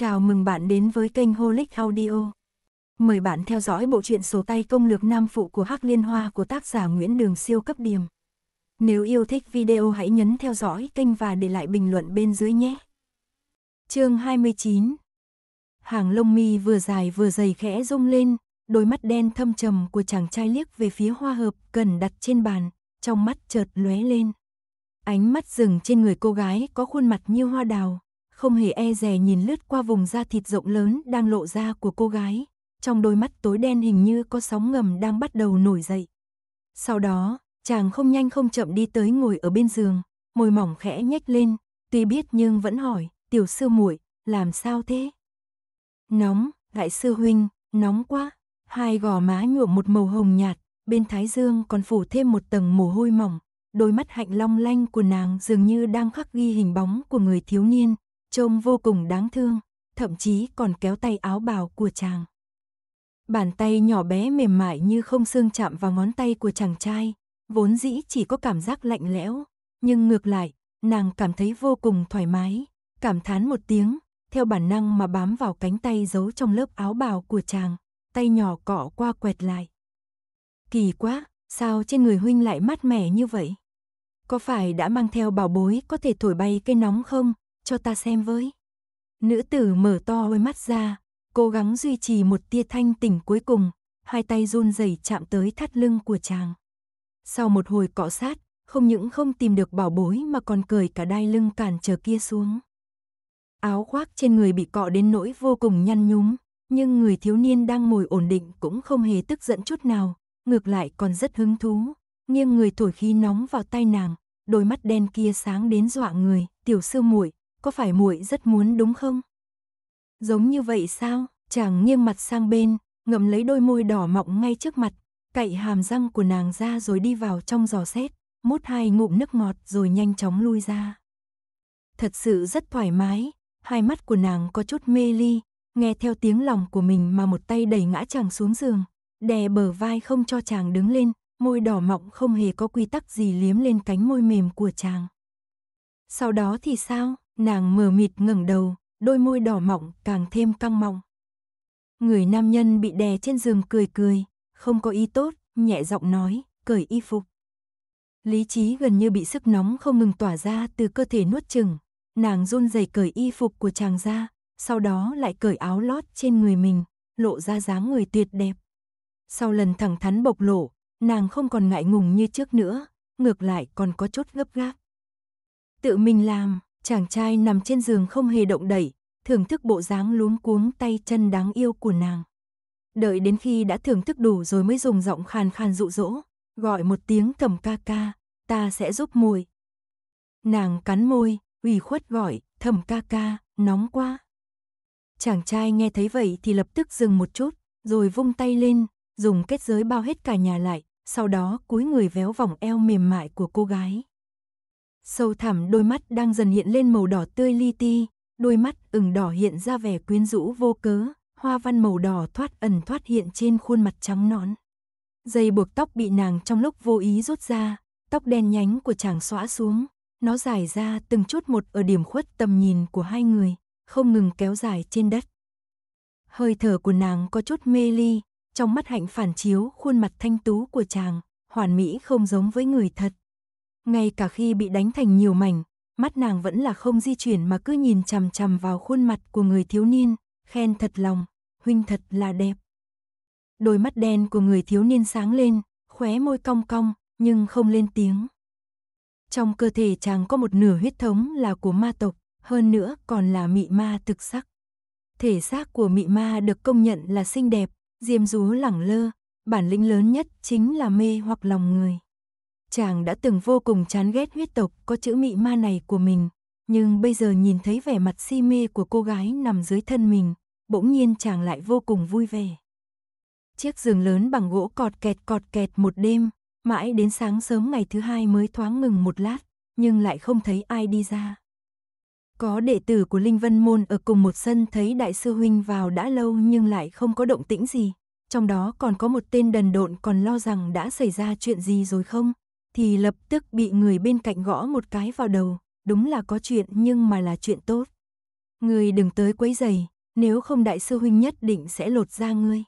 Chào mừng bạn đến với kênh Holic Audio. Mời bạn theo dõi bộ truyện sổ tay công lược nam phụ của Hắc Liên Hoa của tác giả Nguyễn Đường Siêu cấp điểm. Nếu yêu thích video hãy nhấn theo dõi kênh và để lại bình luận bên dưới nhé. Chương 29. Hàng lông mi vừa dài vừa dày khẽ rung lên, đôi mắt đen thâm trầm của chàng trai liếc về phía hoa hợp cần đặt trên bàn, trong mắt chợt lóe lên. Ánh mắt dừng trên người cô gái có khuôn mặt như hoa đào, không hề e dè nhìn lướt qua vùng da thịt rộng lớn đang lộ ra của cô gái, trong đôi mắt tối đen hình như có sóng ngầm đang bắt đầu nổi dậy. Sau đó, chàng không nhanh không chậm đi tới ngồi ở bên giường, môi mỏng khẽ nhếch lên, tuy biết nhưng vẫn hỏi, "Tiểu sư muội, làm sao thế?" "Nóng, đại sư huynh, nóng quá." Hai gò má nhuộm một màu hồng nhạt, bên thái dương còn phủ thêm một tầng mồ hôi mỏng, đôi mắt hạnh long lanh của nàng dường như đang khắc ghi hình bóng của người thiếu niên, trông vô cùng đáng thương, thậm chí còn kéo tay áo bào của chàng. Bàn tay nhỏ bé mềm mại như không xương chạm vào ngón tay của chàng trai, vốn dĩ chỉ có cảm giác lạnh lẽo, nhưng ngược lại, nàng cảm thấy vô cùng thoải mái, cảm thán một tiếng, theo bản năng mà bám vào cánh tay giấu trong lớp áo bào của chàng, tay nhỏ cọ qua quẹt lại. Kỳ quá, sao trên người huynh lại mát mẻ như vậy? Có phải đã mang theo bảo bối có thể thổi bay cây nóng không? cho ta xem với. Nữ tử mở to đôi mắt ra, cố gắng duy trì một tia thanh tỉnh cuối cùng, hai tay run rẩy chạm tới thắt lưng của chàng. Sau một hồi cọ sát, không những không tìm được bảo bối mà còn cởi cả đai lưng cản trở kia xuống. Áo khoác trên người bị cọ đến nỗi vô cùng nhăn nhúm, nhưng người thiếu niên đang ngồi ổn định cũng không hề tức giận chút nào, ngược lại còn rất hứng thú, nghiêng người thổi khí nóng vào tay nàng, đôi mắt đen kia sáng đến dọa người, tiểu sư muội, có phải muội rất muốn đúng không? Giống như vậy sao? Chàng nghiêng mặt sang bên, ngậm lấy đôi môi đỏ mọng ngay trước mặt, cậy hàm răng của nàng ra rồi đi vào trong giò xét, mút hai ngụm nước ngọt rồi nhanh chóng lui ra. Thật sự rất thoải mái, hai mắt của nàng có chút mê ly, nghe theo tiếng lòng của mình mà một tay đẩy ngã chàng xuống giường, đè bờ vai không cho chàng đứng lên, môi đỏ mọng không hề có quy tắc gì liếm lên cánh môi mềm của chàng. Sau đó thì sao? Nàng mờ mịt ngẩng đầu, đôi môi đỏ mọng càng thêm căng mọng. Người nam nhân bị đè trên giường cười cười, không có ý tốt, nhẹ giọng nói, cởi y phục. Lý trí gần như bị sức nóng không ngừng tỏa ra từ cơ thể nuốt chừng, nàng run rẩy cởi y phục của chàng ra, sau đó lại cởi áo lót trên người mình, lộ ra dáng người tuyệt đẹp. Sau lần thẳng thắn bộc lộ, nàng không còn ngại ngùng như trước nữa, ngược lại còn có chút gấp gáp. Tự mình làm, Chàng trai nằm trên giường không hề động đẩy, thưởng thức bộ dáng luống cuống tay chân đáng yêu của nàng. Đợi đến khi đã thưởng thức đủ rồi mới dùng giọng khàn khàn dụ dỗ, gọi một tiếng thầm ca ca, ta sẽ giúp muội. Nàng cắn môi, ủy khuất gọi, thầm ca ca, nóng quá. Chàng trai nghe thấy vậy thì lập tức dừng một chút, rồi vung tay lên, dùng kết giới bao hết cả nhà lại, sau đó cúi người véo vòng eo mềm mại của cô gái sâu thẳm đôi mắt đang dần hiện lên màu đỏ tươi li ti, đôi mắt ửng đỏ hiện ra vẻ quyến rũ vô cớ, hoa văn màu đỏ thoát ẩn thoát hiện trên khuôn mặt trắng nõn. Dây buộc tóc bị nàng trong lúc vô ý rút ra, tóc đen nhánh của chàng xóa xuống, nó dài ra từng chút một ở điểm khuất tầm nhìn của hai người, không ngừng kéo dài trên đất. Hơi thở của nàng có chút mê ly, trong mắt hạnh phản chiếu khuôn mặt thanh tú của chàng, hoàn mỹ không giống với người thật ngay cả khi bị đánh thành nhiều mảnh, mắt nàng vẫn là không di chuyển mà cứ nhìn chằm chằm vào khuôn mặt của người thiếu niên, khen thật lòng, huynh thật là đẹp. Đôi mắt đen của người thiếu niên sáng lên, khóe môi cong cong, nhưng không lên tiếng. Trong cơ thể chàng có một nửa huyết thống là của ma tộc, hơn nữa còn là mị ma thực sắc. Thể xác của mị ma được công nhận là xinh đẹp, diêm rú lẳng lơ, bản lĩnh lớn nhất chính là mê hoặc lòng người. Chàng đã từng vô cùng chán ghét huyết tộc có chữ mị ma này của mình, nhưng bây giờ nhìn thấy vẻ mặt si mê của cô gái nằm dưới thân mình, bỗng nhiên chàng lại vô cùng vui vẻ. Chiếc giường lớn bằng gỗ cọt kẹt cọt kẹt một đêm, mãi đến sáng sớm ngày thứ hai mới thoáng ngừng một lát, nhưng lại không thấy ai đi ra. Có đệ tử của Linh Vân Môn ở cùng một sân thấy đại sư huynh vào đã lâu nhưng lại không có động tĩnh gì, trong đó còn có một tên đần độn còn lo rằng đã xảy ra chuyện gì rồi không, thì lập tức bị người bên cạnh gõ một cái vào đầu, đúng là có chuyện nhưng mà là chuyện tốt. người đừng tới quấy giày, nếu không đại sư huynh nhất định sẽ lột ra ngươi.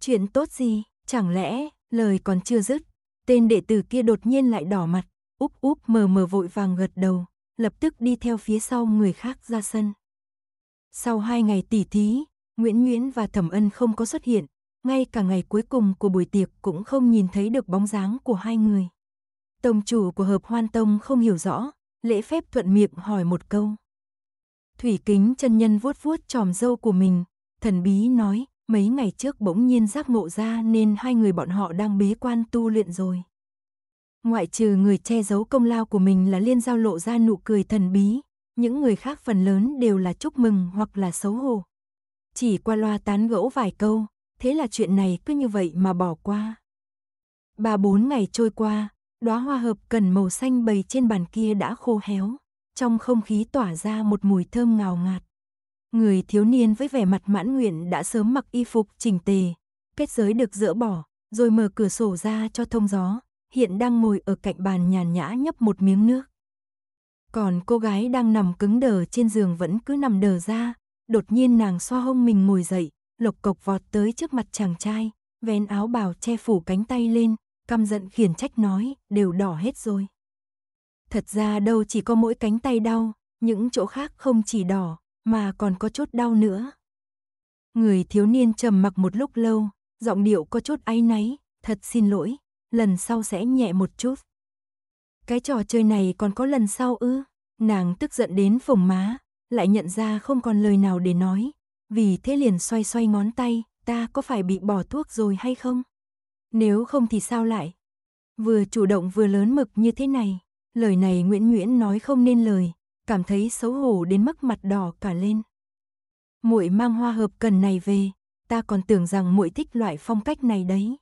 Chuyện tốt gì, chẳng lẽ, lời còn chưa dứt, tên đệ tử kia đột nhiên lại đỏ mặt, úp úp mờ mờ vội vàng gật đầu, lập tức đi theo phía sau người khác ra sân. Sau hai ngày tỉ thí, Nguyễn Nguyễn và Thẩm Ân không có xuất hiện, ngay cả ngày cuối cùng của buổi tiệc cũng không nhìn thấy được bóng dáng của hai người. Tông chủ của hợp hoan tông không hiểu rõ, lễ phép thuận miệng hỏi một câu. Thủy kính chân nhân vuốt vuốt tròm dâu của mình, thần bí nói, mấy ngày trước bỗng nhiên giác ngộ ra nên hai người bọn họ đang bế quan tu luyện rồi. Ngoại trừ người che giấu công lao của mình là liên giao lộ ra nụ cười thần bí, những người khác phần lớn đều là chúc mừng hoặc là xấu hổ. Chỉ qua loa tán gẫu vài câu, thế là chuyện này cứ như vậy mà bỏ qua. Ba bốn ngày trôi qua, đóa hoa hợp cần màu xanh bầy trên bàn kia đã khô héo, trong không khí tỏa ra một mùi thơm ngào ngạt. Người thiếu niên với vẻ mặt mãn nguyện đã sớm mặc y phục chỉnh tề, kết giới được dỡ bỏ, rồi mở cửa sổ ra cho thông gió, hiện đang ngồi ở cạnh bàn nhàn nhã nhấp một miếng nước. Còn cô gái đang nằm cứng đờ trên giường vẫn cứ nằm đờ ra, đột nhiên nàng xoa hông mình ngồi dậy, lộc cộc vọt tới trước mặt chàng trai, vén áo bào che phủ cánh tay lên, căm giận khiển trách nói, đều đỏ hết rồi. Thật ra đâu chỉ có mỗi cánh tay đau, những chỗ khác không chỉ đỏ, mà còn có chút đau nữa. Người thiếu niên trầm mặc một lúc lâu, giọng điệu có chút áy náy, thật xin lỗi, lần sau sẽ nhẹ một chút. Cái trò chơi này còn có lần sau ư? Nàng tức giận đến phồng má, lại nhận ra không còn lời nào để nói, vì thế liền xoay xoay ngón tay, ta có phải bị bỏ thuốc rồi hay không? Nếu không thì sao lại? Vừa chủ động vừa lớn mực như thế này, lời này Nguyễn Nguyễn nói không nên lời, cảm thấy xấu hổ đến mức mặt đỏ cả lên. Muội mang hoa hợp cần này về, ta còn tưởng rằng muội thích loại phong cách này đấy.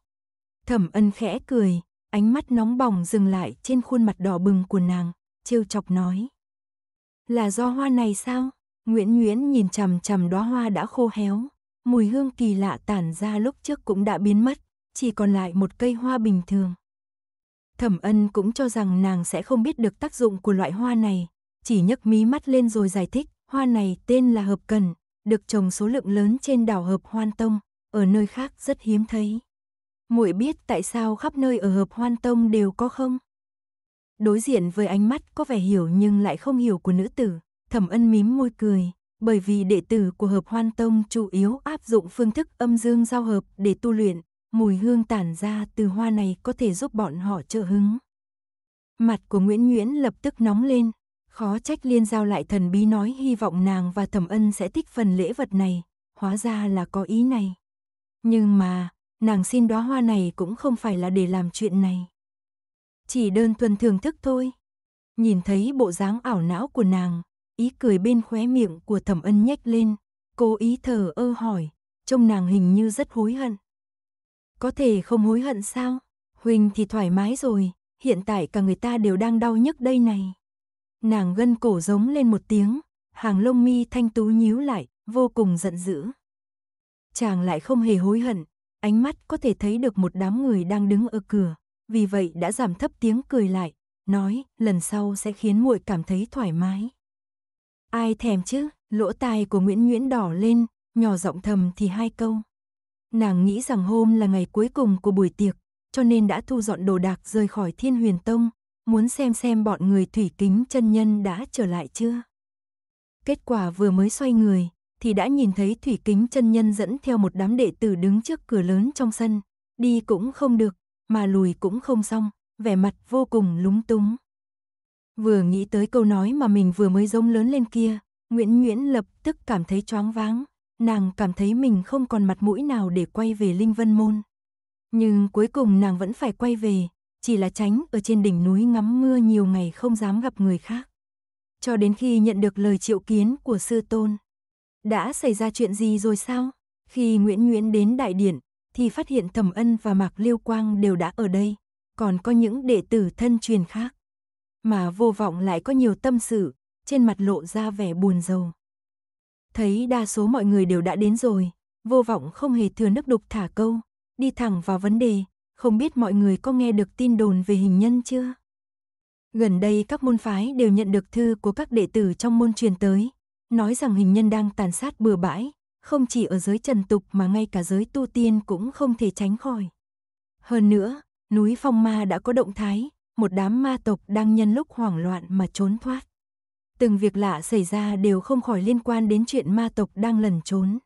Thẩm Ân khẽ cười, ánh mắt nóng bỏng dừng lại trên khuôn mặt đỏ bừng của nàng, trêu chọc nói: "Là do hoa này sao?" Nguyễn Nguyễn nhìn chằm chằm đóa hoa đã khô héo, mùi hương kỳ lạ tản ra lúc trước cũng đã biến mất, chỉ còn lại một cây hoa bình thường. Thẩm ân cũng cho rằng nàng sẽ không biết được tác dụng của loại hoa này, chỉ nhấc mí mắt lên rồi giải thích, hoa này tên là hợp cần, được trồng số lượng lớn trên đảo hợp hoan tông, ở nơi khác rất hiếm thấy. Muội biết tại sao khắp nơi ở hợp hoan tông đều có không? Đối diện với ánh mắt có vẻ hiểu nhưng lại không hiểu của nữ tử, Thẩm ân mím môi cười, bởi vì đệ tử của hợp hoan tông chủ yếu áp dụng phương thức âm dương giao hợp để tu luyện, mùi hương tản ra từ hoa này có thể giúp bọn họ trợ hứng. Mặt của Nguyễn Nguyễn lập tức nóng lên, khó trách liên giao lại thần bí nói hy vọng nàng và thẩm ân sẽ thích phần lễ vật này, hóa ra là có ý này. Nhưng mà, nàng xin đóa hoa này cũng không phải là để làm chuyện này. Chỉ đơn thuần thưởng thức thôi. Nhìn thấy bộ dáng ảo não của nàng, ý cười bên khóe miệng của thẩm ân nhếch lên, cố ý thờ ơ hỏi, trông nàng hình như rất hối hận. Có thể không hối hận sao? Huỳnh thì thoải mái rồi, hiện tại cả người ta đều đang đau nhức đây này. Nàng gân cổ giống lên một tiếng, hàng lông mi thanh tú nhíu lại, vô cùng giận dữ. Chàng lại không hề hối hận, ánh mắt có thể thấy được một đám người đang đứng ở cửa, vì vậy đã giảm thấp tiếng cười lại, nói, lần sau sẽ khiến muội cảm thấy thoải mái. Ai thèm chứ, lỗ tai của Nguyễn Nguyễn đỏ lên, nhỏ giọng thầm thì hai câu. Nàng nghĩ rằng hôm là ngày cuối cùng của buổi tiệc, cho nên đã thu dọn đồ đạc rời khỏi Thiên Huyền Tông, muốn xem xem bọn người thủy kính chân nhân đã trở lại chưa. Kết quả vừa mới xoay người, thì đã nhìn thấy thủy kính chân nhân dẫn theo một đám đệ tử đứng trước cửa lớn trong sân, đi cũng không được, mà lùi cũng không xong, vẻ mặt vô cùng lúng túng. Vừa nghĩ tới câu nói mà mình vừa mới rống lớn lên kia, Nguyễn Nguyễn lập tức cảm thấy choáng váng, nàng cảm thấy mình không còn mặt mũi nào để quay về Linh Vân Môn. Nhưng cuối cùng nàng vẫn phải quay về, chỉ là tránh ở trên đỉnh núi ngắm mưa nhiều ngày không dám gặp người khác. Cho đến khi nhận được lời triệu kiến của sư tôn. Đã xảy ra chuyện gì rồi sao? Khi Nguyễn Nguyễn đến đại điện, thì phát hiện Thẩm Ân và Mạc Liêu Quang đều đã ở đây, còn có những đệ tử thân truyền khác mà vô vọng lại có nhiều tâm sự, trên mặt lộ ra vẻ buồn rầu. Thấy đa số mọi người đều đã đến rồi, vô vọng không hề thừa nước đục thả câu, đi thẳng vào vấn đề, không biết mọi người có nghe được tin đồn về hình nhân chưa? Gần đây các môn phái đều nhận được thư của các đệ tử trong môn truyền tới, nói rằng hình nhân đang tàn sát bừa bãi, không chỉ ở giới trần tục mà ngay cả giới tu tiên cũng không thể tránh khỏi. Hơn nữa, núi Phong Ma đã có động thái, một đám ma tộc đang nhân lúc hoảng loạn mà trốn thoát. Từng việc lạ xảy ra đều không khỏi liên quan đến chuyện ma tộc đang lẩn trốn.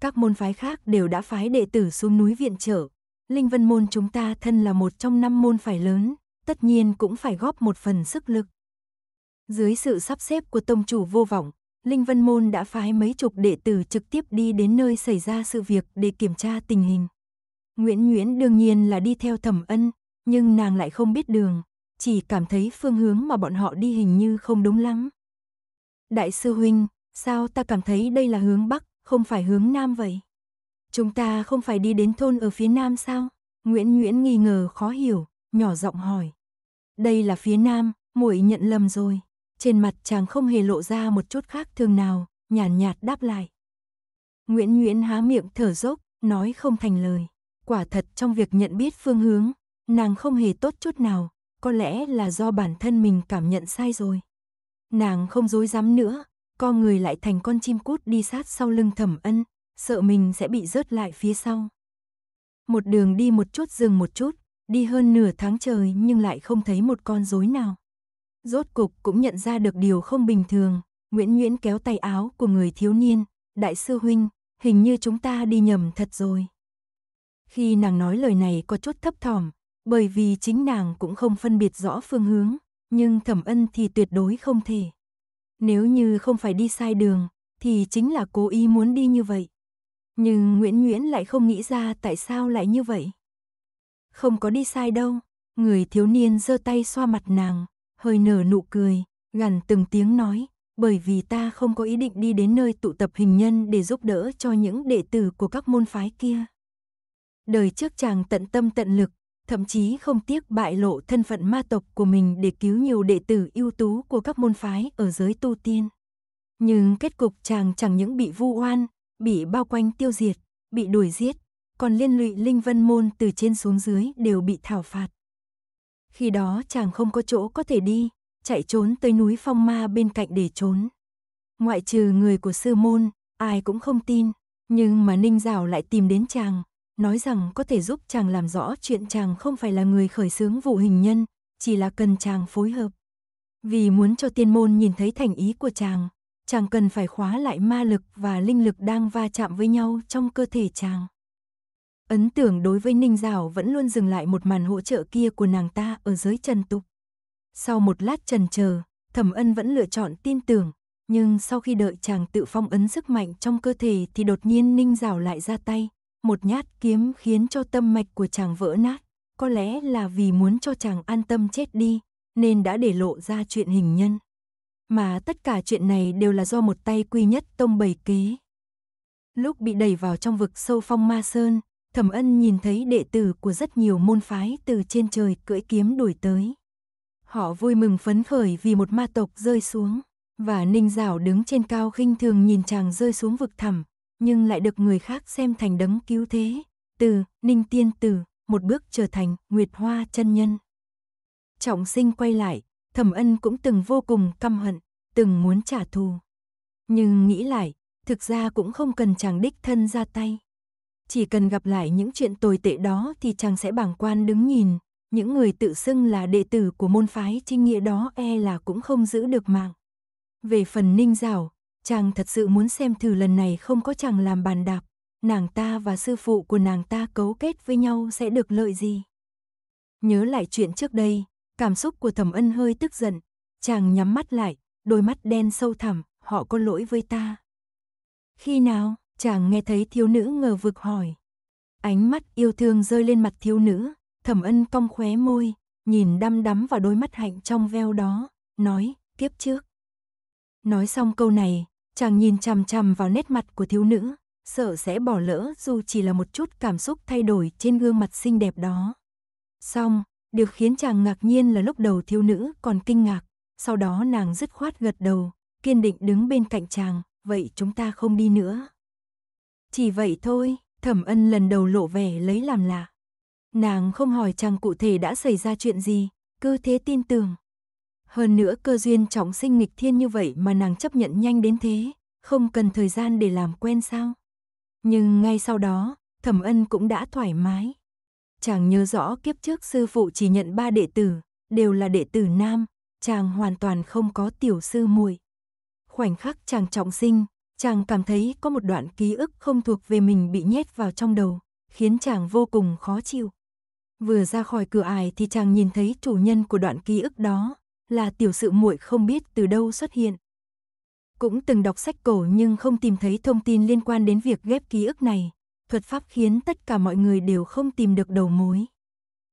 Các môn phái khác đều đã phái đệ tử xuống núi viện trợ. Linh Vân Môn chúng ta thân là một trong năm môn phái lớn, tất nhiên cũng phải góp một phần sức lực. Dưới sự sắp xếp của tông chủ vô vọng, Linh Vân Môn đã phái mấy chục đệ tử trực tiếp đi đến nơi xảy ra sự việc để kiểm tra tình hình. Nguyễn Nguyễn đương nhiên là đi theo thẩm ân, nhưng nàng lại không biết đường, chỉ cảm thấy phương hướng mà bọn họ đi hình như không đúng lắm. Đại sư huynh, sao ta cảm thấy đây là hướng Bắc, không phải hướng Nam vậy? Chúng ta không phải đi đến thôn ở phía Nam sao? Nguyễn Nguyễn nghi ngờ khó hiểu, nhỏ giọng hỏi. Đây là phía Nam, muội nhận lầm rồi. Trên mặt chàng không hề lộ ra một chút khác thường nào, nhàn nhạt, nhạt đáp lại. Nguyễn Nguyễn há miệng thở dốc, nói không thành lời. Quả thật trong việc nhận biết phương hướng, Nàng không hề tốt chút nào, có lẽ là do bản thân mình cảm nhận sai rồi. Nàng không dối dám nữa, con người lại thành con chim cút đi sát sau lưng thẩm ân, sợ mình sẽ bị rớt lại phía sau. Một đường đi một chút dừng một chút, đi hơn nửa tháng trời nhưng lại không thấy một con rối nào. Rốt cục cũng nhận ra được điều không bình thường, Nguyễn Nguyễn kéo tay áo của người thiếu niên, đại sư huynh, hình như chúng ta đi nhầm thật rồi. Khi nàng nói lời này có chút thấp thỏm, bởi vì chính nàng cũng không phân biệt rõ phương hướng, nhưng thẩm ân thì tuyệt đối không thể. Nếu như không phải đi sai đường, thì chính là cố ý muốn đi như vậy. Nhưng Nguyễn Nguyễn lại không nghĩ ra tại sao lại như vậy. Không có đi sai đâu, người thiếu niên giơ tay xoa mặt nàng, hơi nở nụ cười, gằn từng tiếng nói, bởi vì ta không có ý định đi đến nơi tụ tập hình nhân để giúp đỡ cho những đệ tử của các môn phái kia. Đời trước chàng tận tâm tận lực, thậm chí không tiếc bại lộ thân phận ma tộc của mình để cứu nhiều đệ tử ưu tú của các môn phái ở giới tu tiên. Nhưng kết cục chàng chẳng những bị vu oan, bị bao quanh tiêu diệt, bị đuổi giết, còn liên lụy Linh Vân Môn từ trên xuống dưới đều bị thảo phạt. Khi đó chàng không có chỗ có thể đi, chạy trốn tới núi Phong Ma bên cạnh để trốn. Ngoại trừ người của sư môn, ai cũng không tin, nhưng mà Ninh rào lại tìm đến chàng, nói rằng có thể giúp chàng làm rõ chuyện chàng không phải là người khởi xướng vụ hình nhân, chỉ là cần chàng phối hợp. Vì muốn cho tiên môn nhìn thấy thành ý của chàng, chàng cần phải khóa lại ma lực và linh lực đang va chạm với nhau trong cơ thể chàng. Ấn tưởng đối với Ninh Giảo vẫn luôn dừng lại một màn hỗ trợ kia của nàng ta ở giới trần tục. Sau một lát trần chờ, thẩm ân vẫn lựa chọn tin tưởng, nhưng sau khi đợi chàng tự phong ấn sức mạnh trong cơ thể thì đột nhiên Ninh Giảo lại ra tay, một nhát kiếm khiến cho tâm mạch của chàng vỡ nát, có lẽ là vì muốn cho chàng an tâm chết đi, nên đã để lộ ra chuyện hình nhân. Mà tất cả chuyện này đều là do một tay quy nhất tông bày kế. Lúc bị đẩy vào trong vực sâu phong ma sơn, Thẩm Ân nhìn thấy đệ tử của rất nhiều môn phái từ trên trời cưỡi kiếm đuổi tới. Họ vui mừng phấn khởi vì một ma tộc rơi xuống, và Ninh Giảo đứng trên cao khinh thường nhìn chàng rơi xuống vực thẳm, nhưng lại được người khác xem thành đấng cứu thế, từ Ninh Tiên Tử, một bước trở thành Nguyệt Hoa chân nhân. Trọng sinh quay lại, Thẩm Ân cũng từng vô cùng căm hận, từng muốn trả thù. Nhưng nghĩ lại, thực ra cũng không cần chàng đích thân ra tay. Chỉ cần gặp lại những chuyện tồi tệ đó thì chàng sẽ bảng quan đứng nhìn, những người tự xưng là đệ tử của môn phái trinh nghĩa đó e là cũng không giữ được mạng. Về phần ninh rào, chàng thật sự muốn xem thử lần này không có chàng làm bàn đạp, nàng ta và sư phụ của nàng ta cấu kết với nhau sẽ được lợi gì. Nhớ lại chuyện trước đây, cảm xúc của thẩm ân hơi tức giận, chàng nhắm mắt lại, đôi mắt đen sâu thẳm, họ có lỗi với ta. Khi nào, chàng nghe thấy thiếu nữ ngờ vực hỏi. Ánh mắt yêu thương rơi lên mặt thiếu nữ, thẩm ân cong khóe môi, nhìn đăm đắm vào đôi mắt hạnh trong veo đó, nói, kiếp trước. Nói xong câu này, Chàng nhìn chằm chằm vào nét mặt của thiếu nữ, sợ sẽ bỏ lỡ dù chỉ là một chút cảm xúc thay đổi trên gương mặt xinh đẹp đó. Xong, điều khiến chàng ngạc nhiên là lúc đầu thiếu nữ còn kinh ngạc, sau đó nàng dứt khoát gật đầu, kiên định đứng bên cạnh chàng, vậy chúng ta không đi nữa. Chỉ vậy thôi, thẩm ân lần đầu lộ vẻ lấy làm lạ. Nàng không hỏi chàng cụ thể đã xảy ra chuyện gì, cứ thế tin tưởng, hơn nữa cơ duyên trọng sinh nghịch thiên như vậy mà nàng chấp nhận nhanh đến thế, không cần thời gian để làm quen sao. Nhưng ngay sau đó, thẩm ân cũng đã thoải mái. Chàng nhớ rõ kiếp trước sư phụ chỉ nhận ba đệ tử, đều là đệ tử nam, chàng hoàn toàn không có tiểu sư muội. Khoảnh khắc chàng trọng sinh, chàng cảm thấy có một đoạn ký ức không thuộc về mình bị nhét vào trong đầu, khiến chàng vô cùng khó chịu. Vừa ra khỏi cửa ải thì chàng nhìn thấy chủ nhân của đoạn ký ức đó, là tiểu sự muội không biết từ đâu xuất hiện. Cũng từng đọc sách cổ nhưng không tìm thấy thông tin liên quan đến việc ghép ký ức này, thuật pháp khiến tất cả mọi người đều không tìm được đầu mối.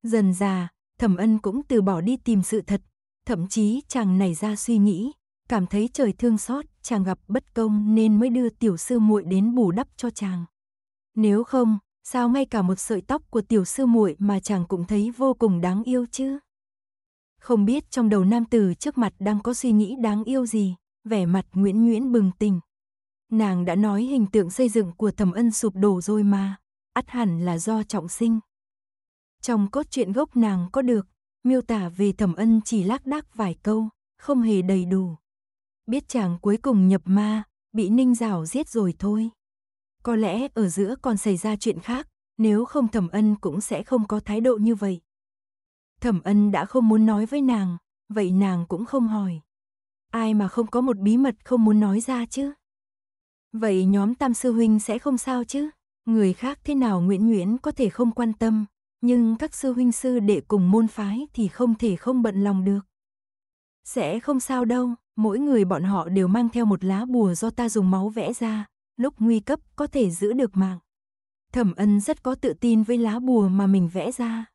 Dần già, Thẩm Ân cũng từ bỏ đi tìm sự thật, thậm chí chàng nảy ra suy nghĩ, cảm thấy trời thương xót, chàng gặp bất công nên mới đưa tiểu sư muội đến bù đắp cho chàng. Nếu không, sao ngay cả một sợi tóc của tiểu sư muội mà chàng cũng thấy vô cùng đáng yêu chứ? Không biết trong đầu nam tử trước mặt đang có suy nghĩ đáng yêu gì, vẻ mặt Nguyễn Nguyễn bừng tình. Nàng đã nói hình tượng xây dựng của thẩm ân sụp đổ rồi mà, ắt hẳn là do trọng sinh. Trong cốt truyện gốc nàng có được, miêu tả về thẩm ân chỉ lác đác vài câu, không hề đầy đủ. Biết chàng cuối cùng nhập ma, bị ninh rào giết rồi thôi. Có lẽ ở giữa còn xảy ra chuyện khác, nếu không thẩm ân cũng sẽ không có thái độ như vậy. Thẩm ân đã không muốn nói với nàng, vậy nàng cũng không hỏi. Ai mà không có một bí mật không muốn nói ra chứ? Vậy nhóm tam sư huynh sẽ không sao chứ? Người khác thế nào Nguyễn Nguyễn có thể không quan tâm, nhưng các sư huynh sư đệ cùng môn phái thì không thể không bận lòng được. Sẽ không sao đâu, mỗi người bọn họ đều mang theo một lá bùa do ta dùng máu vẽ ra, lúc nguy cấp có thể giữ được mạng. Thẩm ân rất có tự tin với lá bùa mà mình vẽ ra.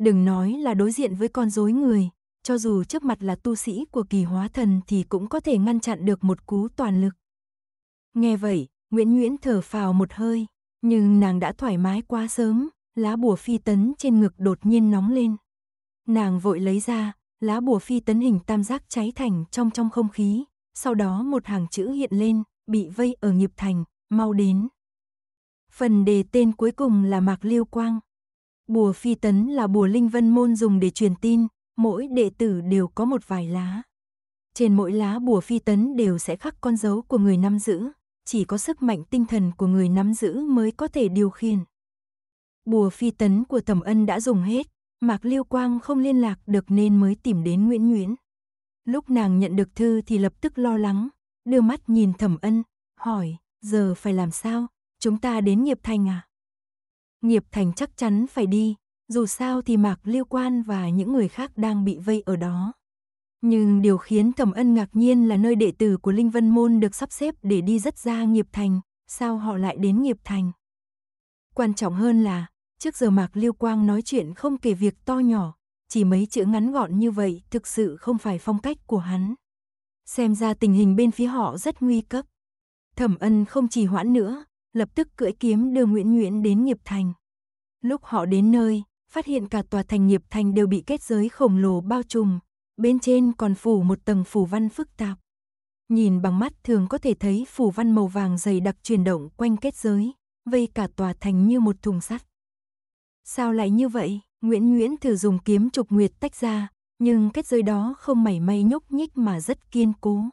Đừng nói là đối diện với con rối người, cho dù trước mặt là tu sĩ của kỳ hóa thần thì cũng có thể ngăn chặn được một cú toàn lực. Nghe vậy, Nguyễn Nguyễn thở phào một hơi, nhưng nàng đã thoải mái quá sớm, lá bùa phi tấn trên ngực đột nhiên nóng lên. Nàng vội lấy ra, lá bùa phi tấn hình tam giác cháy thành trong trong không khí, sau đó một hàng chữ hiện lên, bị vây ở nghiệp thành, mau đến. Phần đề tên cuối cùng là Mạc Liêu Quang. Bùa phi tấn là bùa linh vân môn dùng để truyền tin, mỗi đệ tử đều có một vài lá. Trên mỗi lá bùa phi tấn đều sẽ khắc con dấu của người nắm giữ, chỉ có sức mạnh tinh thần của người nắm giữ mới có thể điều khiển. Bùa phi tấn của Thẩm Ân đã dùng hết, Mạc Liêu Quang không liên lạc được nên mới tìm đến Nguyễn Nguyễn. Lúc nàng nhận được thư thì lập tức lo lắng, đưa mắt nhìn Thẩm Ân, hỏi, giờ phải làm sao, chúng ta đến nghiệp thành à? Nghiệp Thành chắc chắn phải đi, dù sao thì Mạc Liêu Quan và những người khác đang bị vây ở đó. Nhưng điều khiến Thẩm Ân ngạc nhiên là nơi đệ tử của Linh Vân Môn được sắp xếp để đi rất ra Nghiệp Thành, sao họ lại đến Nghiệp Thành? Quan trọng hơn là, trước giờ Mạc Liêu Quang nói chuyện không kể việc to nhỏ, chỉ mấy chữ ngắn gọn như vậy thực sự không phải phong cách của hắn. Xem ra tình hình bên phía họ rất nguy cấp. Thẩm Ân không chỉ hoãn nữa, lập tức cưỡi kiếm đưa Nguyễn Nguyễn đến Nghiệp Thành. Lúc họ đến nơi, phát hiện cả tòa thành Nghiệp Thành đều bị kết giới khổng lồ bao trùm, bên trên còn phủ một tầng phủ văn phức tạp. Nhìn bằng mắt thường có thể thấy phủ văn màu vàng dày đặc chuyển động quanh kết giới, vây cả tòa thành như một thùng sắt. Sao lại như vậy? Nguyễn Nguyễn thử dùng kiếm trục nguyệt tách ra, nhưng kết giới đó không mảy may nhúc nhích mà rất kiên cố.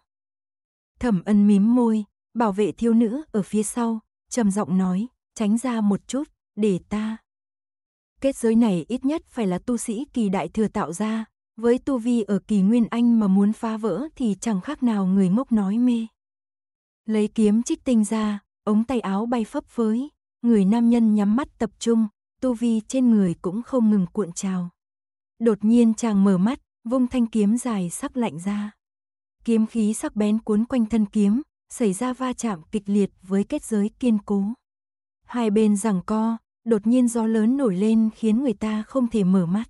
Thẩm ân mím môi, bảo vệ thiếu nữ ở phía sau, trầm giọng nói, tránh ra một chút, để ta. Kết giới này ít nhất phải là tu sĩ kỳ đại thừa tạo ra, với tu vi ở kỳ nguyên anh mà muốn phá vỡ thì chẳng khác nào người ngốc nói mê. Lấy kiếm trích tinh ra, ống tay áo bay phấp phới, người nam nhân nhắm mắt tập trung, tu vi trên người cũng không ngừng cuộn trào. Đột nhiên chàng mở mắt, vung thanh kiếm dài sắc lạnh ra. Kiếm khí sắc bén cuốn quanh thân kiếm, xảy ra va chạm kịch liệt với kết giới kiên cố. Hai bên giằng co, đột nhiên gió lớn nổi lên khiến người ta không thể mở mắt.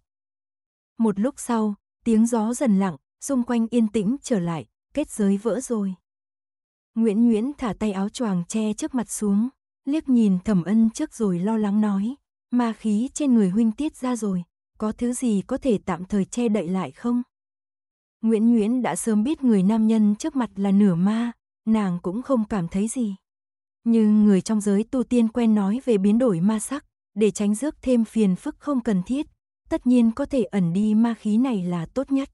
Một lúc sau, tiếng gió dần lặng, xung quanh yên tĩnh trở lại, kết giới vỡ rồi. Nguyễn Nguyễn thả tay áo choàng che trước mặt xuống, liếc nhìn thẩm ân trước rồi lo lắng nói, ma khí trên người huynh tiết ra rồi, có thứ gì có thể tạm thời che đậy lại không? Nguyễn Nguyễn đã sớm biết người nam nhân trước mặt là nửa ma, nàng cũng không cảm thấy gì. Nhưng người trong giới tu tiên quen nói về biến đổi ma sắc, để tránh rước thêm phiền phức không cần thiết, tất nhiên có thể ẩn đi ma khí này là tốt nhất.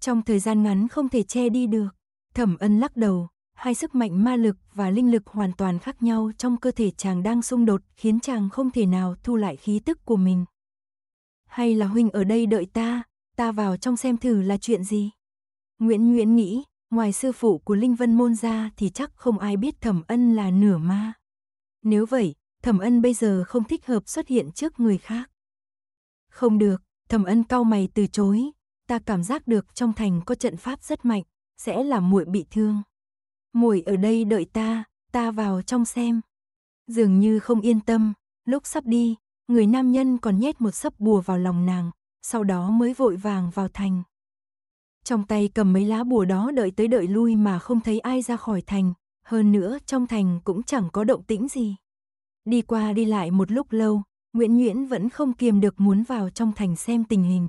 Trong thời gian ngắn không thể che đi được, thẩm ân lắc đầu, hai sức mạnh ma lực và linh lực hoàn toàn khác nhau trong cơ thể chàng đang xung đột khiến chàng không thể nào thu lại khí tức của mình. Hay là huynh ở đây đợi ta, ta vào trong xem thử là chuyện gì? Nguyễn Nguyễn nghĩ, Ngoài sư phụ của Linh Vân Môn ra thì chắc không ai biết Thẩm Ân là nửa ma. Nếu vậy, Thẩm Ân bây giờ không thích hợp xuất hiện trước người khác. Không được, Thẩm Ân cau mày từ chối, ta cảm giác được trong thành có trận pháp rất mạnh, sẽ làm muội bị thương. Muội ở đây đợi ta, ta vào trong xem. Dường như không yên tâm, lúc sắp đi, người nam nhân còn nhét một sấp bùa vào lòng nàng, sau đó mới vội vàng vào thành trong tay cầm mấy lá bùa đó đợi tới đợi lui mà không thấy ai ra khỏi thành, hơn nữa trong thành cũng chẳng có động tĩnh gì. Đi qua đi lại một lúc lâu, Nguyễn nguyễn vẫn không kiềm được muốn vào trong thành xem tình hình.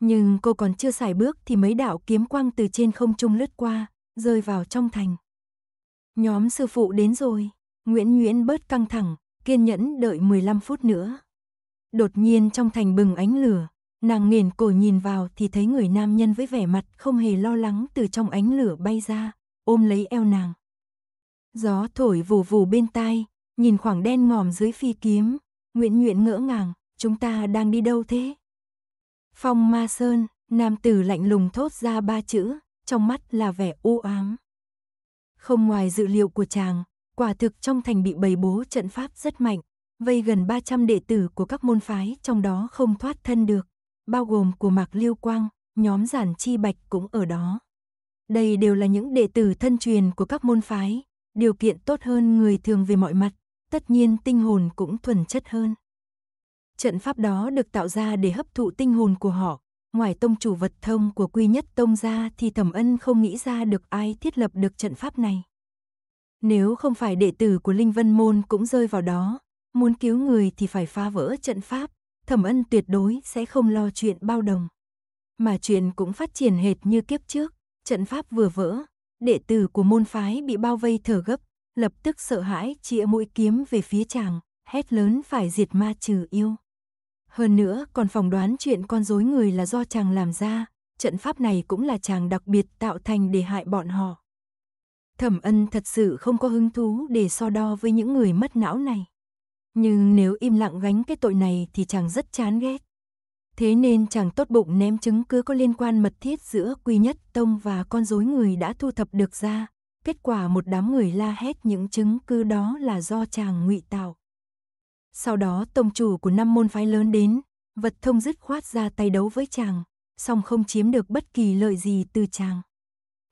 Nhưng cô còn chưa xài bước thì mấy đạo kiếm quang từ trên không trung lướt qua, rơi vào trong thành. Nhóm sư phụ đến rồi, Nguyễn nguyễn bớt căng thẳng, kiên nhẫn đợi 15 phút nữa. Đột nhiên trong thành bừng ánh lửa, Nàng nghiền cổ nhìn vào thì thấy người nam nhân với vẻ mặt không hề lo lắng từ trong ánh lửa bay ra, ôm lấy eo nàng. Gió thổi vù vù bên tai, nhìn khoảng đen ngòm dưới phi kiếm, Nguyễn Nguyễn ngỡ ngàng, chúng ta đang đi đâu thế? Phong Ma Sơn, nam tử lạnh lùng thốt ra ba chữ, trong mắt là vẻ u ám. Không ngoài dự liệu của chàng, quả thực trong thành bị bầy bố trận pháp rất mạnh, vây gần 300 đệ tử của các môn phái trong đó không thoát thân được bao gồm của Mạc Liêu Quang, nhóm giản chi bạch cũng ở đó. Đây đều là những đệ tử thân truyền của các môn phái, điều kiện tốt hơn người thường về mọi mặt, tất nhiên tinh hồn cũng thuần chất hơn. Trận pháp đó được tạo ra để hấp thụ tinh hồn của họ, ngoài tông chủ vật thông của quy nhất tông ra thì thẩm ân không nghĩ ra được ai thiết lập được trận pháp này. Nếu không phải đệ tử của Linh Vân Môn cũng rơi vào đó, muốn cứu người thì phải phá vỡ trận pháp, thẩm ân tuyệt đối sẽ không lo chuyện bao đồng. Mà chuyện cũng phát triển hệt như kiếp trước, trận pháp vừa vỡ, đệ tử của môn phái bị bao vây thở gấp, lập tức sợ hãi chĩa mũi kiếm về phía chàng, hét lớn phải diệt ma trừ yêu. Hơn nữa còn phỏng đoán chuyện con dối người là do chàng làm ra, trận pháp này cũng là chàng đặc biệt tạo thành để hại bọn họ. Thẩm ân thật sự không có hứng thú để so đo với những người mất não này. Nhưng nếu im lặng gánh cái tội này thì chàng rất chán ghét. Thế nên chàng tốt bụng ném chứng cứ có liên quan mật thiết giữa Quy Nhất Tông và con rối người đã thu thập được ra. Kết quả một đám người la hét những chứng cứ đó là do chàng ngụy tạo. Sau đó tông chủ của năm môn phái lớn đến, vật thông dứt khoát ra tay đấu với chàng, song không chiếm được bất kỳ lợi gì từ chàng.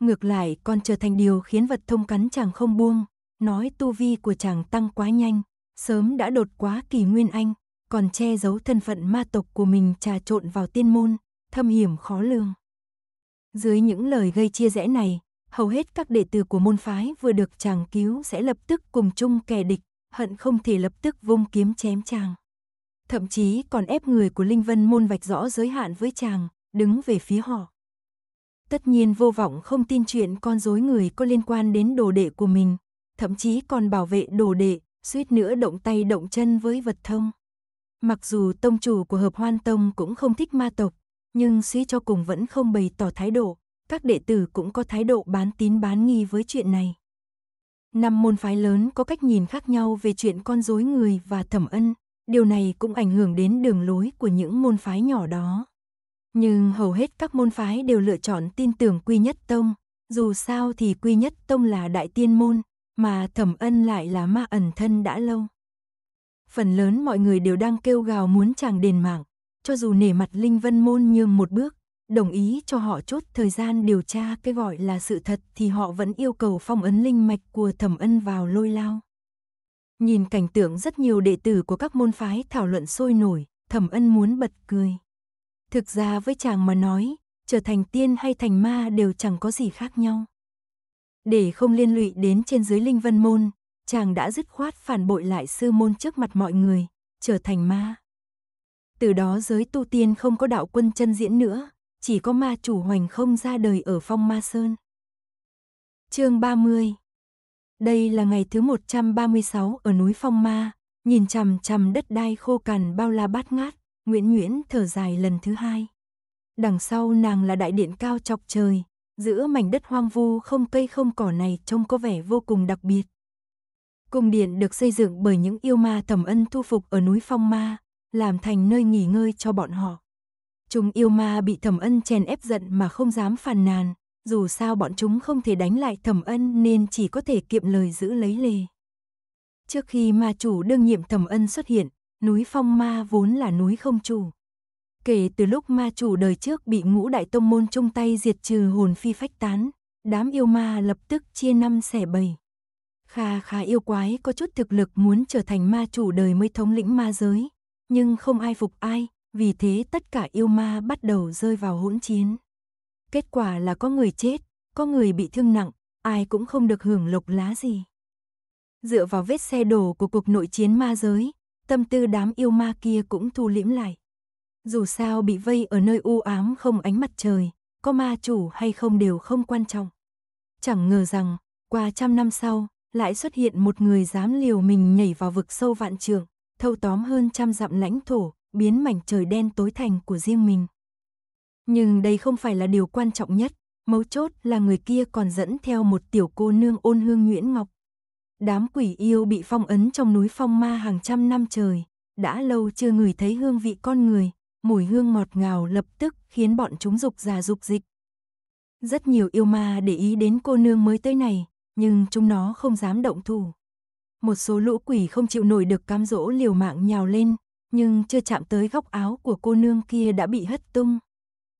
Ngược lại còn trở thành điều khiến vật thông cắn chàng không buông, nói tu vi của chàng tăng quá nhanh, sớm đã đột quá kỳ nguyên anh, còn che giấu thân phận ma tộc của mình trà trộn vào tiên môn, thâm hiểm khó lường. Dưới những lời gây chia rẽ này, hầu hết các đệ tử của môn phái vừa được chàng cứu sẽ lập tức cùng chung kẻ địch, hận không thể lập tức vung kiếm chém chàng. Thậm chí còn ép người của Linh Vân môn vạch rõ giới hạn với chàng, đứng về phía họ. Tất nhiên vô vọng không tin chuyện con dối người có liên quan đến đồ đệ của mình, thậm chí còn bảo vệ đồ đệ, suýt nữa động tay động chân với vật thông. Mặc dù tông chủ của hợp hoan tông cũng không thích ma tộc, nhưng suy cho cùng vẫn không bày tỏ thái độ, các đệ tử cũng có thái độ bán tín bán nghi với chuyện này. Năm môn phái lớn có cách nhìn khác nhau về chuyện con dối người và thẩm ân, điều này cũng ảnh hưởng đến đường lối của những môn phái nhỏ đó. Nhưng hầu hết các môn phái đều lựa chọn tin tưởng Quy Nhất Tông, dù sao thì Quy Nhất Tông là đại tiên môn, mà thẩm ân lại là ma ẩn thân đã lâu. Phần lớn mọi người đều đang kêu gào muốn chàng đền mạng, cho dù nể mặt Linh Vân Môn như một bước, đồng ý cho họ chốt thời gian điều tra cái gọi là sự thật thì họ vẫn yêu cầu phong ấn linh mạch của thẩm ân vào lôi lao. Nhìn cảnh tượng rất nhiều đệ tử của các môn phái thảo luận sôi nổi, thẩm ân muốn bật cười. Thực ra với chàng mà nói, trở thành tiên hay thành ma đều chẳng có gì khác nhau. Để không liên lụy đến trên dưới linh vân môn, chàng đã dứt khoát phản bội lại sư môn trước mặt mọi người, trở thành ma. Từ đó giới tu tiên không có đạo quân chân diễn nữa, chỉ có ma chủ hoành không ra đời ở phong ma sơn. chương 30 Đây là ngày thứ 136 ở núi phong ma, nhìn chằm chằm đất đai khô cằn bao la bát ngát, Nguyễn Nguyễn thở dài lần thứ hai. Đằng sau nàng là đại điện cao chọc trời, giữa mảnh đất hoang vu không cây không cỏ này trông có vẻ vô cùng đặc biệt. Cung điện được xây dựng bởi những yêu ma thẩm ân thu phục ở núi Phong Ma, làm thành nơi nghỉ ngơi cho bọn họ. Chúng yêu ma bị thẩm ân chèn ép giận mà không dám phàn nàn, dù sao bọn chúng không thể đánh lại thẩm ân nên chỉ có thể kiệm lời giữ lấy lề. Trước khi ma chủ đương nhiệm thẩm ân xuất hiện, núi Phong Ma vốn là núi không chủ, Kể từ lúc ma chủ đời trước bị ngũ đại tông môn chung tay diệt trừ hồn phi phách tán, đám yêu ma lập tức chia năm xẻ bầy Kha khá yêu quái có chút thực lực muốn trở thành ma chủ đời mới thống lĩnh ma giới, nhưng không ai phục ai, vì thế tất cả yêu ma bắt đầu rơi vào hỗn chiến. Kết quả là có người chết, có người bị thương nặng, ai cũng không được hưởng lộc lá gì. Dựa vào vết xe đổ của cuộc nội chiến ma giới, tâm tư đám yêu ma kia cũng thu liễm lại. Dù sao bị vây ở nơi u ám không ánh mặt trời, có ma chủ hay không đều không quan trọng. Chẳng ngờ rằng, qua trăm năm sau, lại xuất hiện một người dám liều mình nhảy vào vực sâu vạn trường, thâu tóm hơn trăm dặm lãnh thổ, biến mảnh trời đen tối thành của riêng mình. Nhưng đây không phải là điều quan trọng nhất, mấu chốt là người kia còn dẫn theo một tiểu cô nương ôn hương Nguyễn Ngọc. Đám quỷ yêu bị phong ấn trong núi phong ma hàng trăm năm trời, đã lâu chưa ngửi thấy hương vị con người, mùi hương ngọt ngào lập tức khiến bọn chúng dục già dục dịch. Rất nhiều yêu ma để ý đến cô nương mới tới này, nhưng chúng nó không dám động thủ. Một số lũ quỷ không chịu nổi được cám dỗ liều mạng nhào lên, nhưng chưa chạm tới góc áo của cô nương kia đã bị hất tung.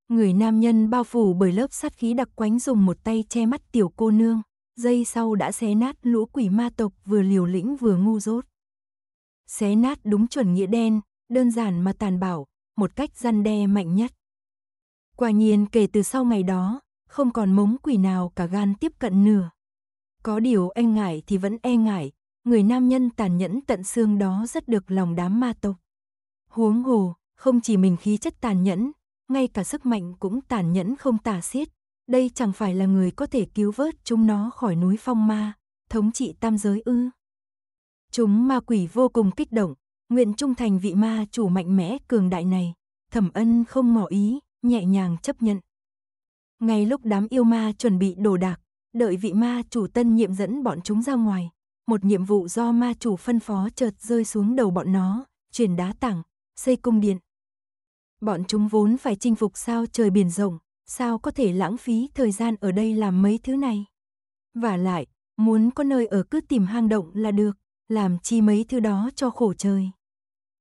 Người nam nhân bao phủ bởi lớp sát khí đặc quánh dùng một tay che mắt tiểu cô nương, dây sau đã xé nát lũ quỷ ma tộc vừa liều lĩnh vừa ngu dốt. Xé nát đúng chuẩn nghĩa đen, đơn giản mà tàn bạo, một cách răn đe mạnh nhất. Quả nhiên kể từ sau ngày đó, không còn mống quỷ nào cả gan tiếp cận nửa. Có điều e ngại thì vẫn e ngại, người nam nhân tàn nhẫn tận xương đó rất được lòng đám ma tộc. Huống hồ, không chỉ mình khí chất tàn nhẫn, ngay cả sức mạnh cũng tàn nhẫn không tả xiết. Đây chẳng phải là người có thể cứu vớt chúng nó khỏi núi phong ma, thống trị tam giới ư. Chúng ma quỷ vô cùng kích động, nguyện trung thành vị ma chủ mạnh mẽ cường đại này, thẩm ân không mỏ ý, nhẹ nhàng chấp nhận. Ngay lúc đám yêu ma chuẩn bị đồ đạc, đợi vị ma chủ tân nhiệm dẫn bọn chúng ra ngoài, một nhiệm vụ do ma chủ phân phó chợt rơi xuống đầu bọn nó, chuyển đá tảng, xây cung điện. Bọn chúng vốn phải chinh phục sao trời biển rộng, sao có thể lãng phí thời gian ở đây làm mấy thứ này. Và lại, muốn có nơi ở cứ tìm hang động là được làm chi mấy thứ đó cho khổ chơi.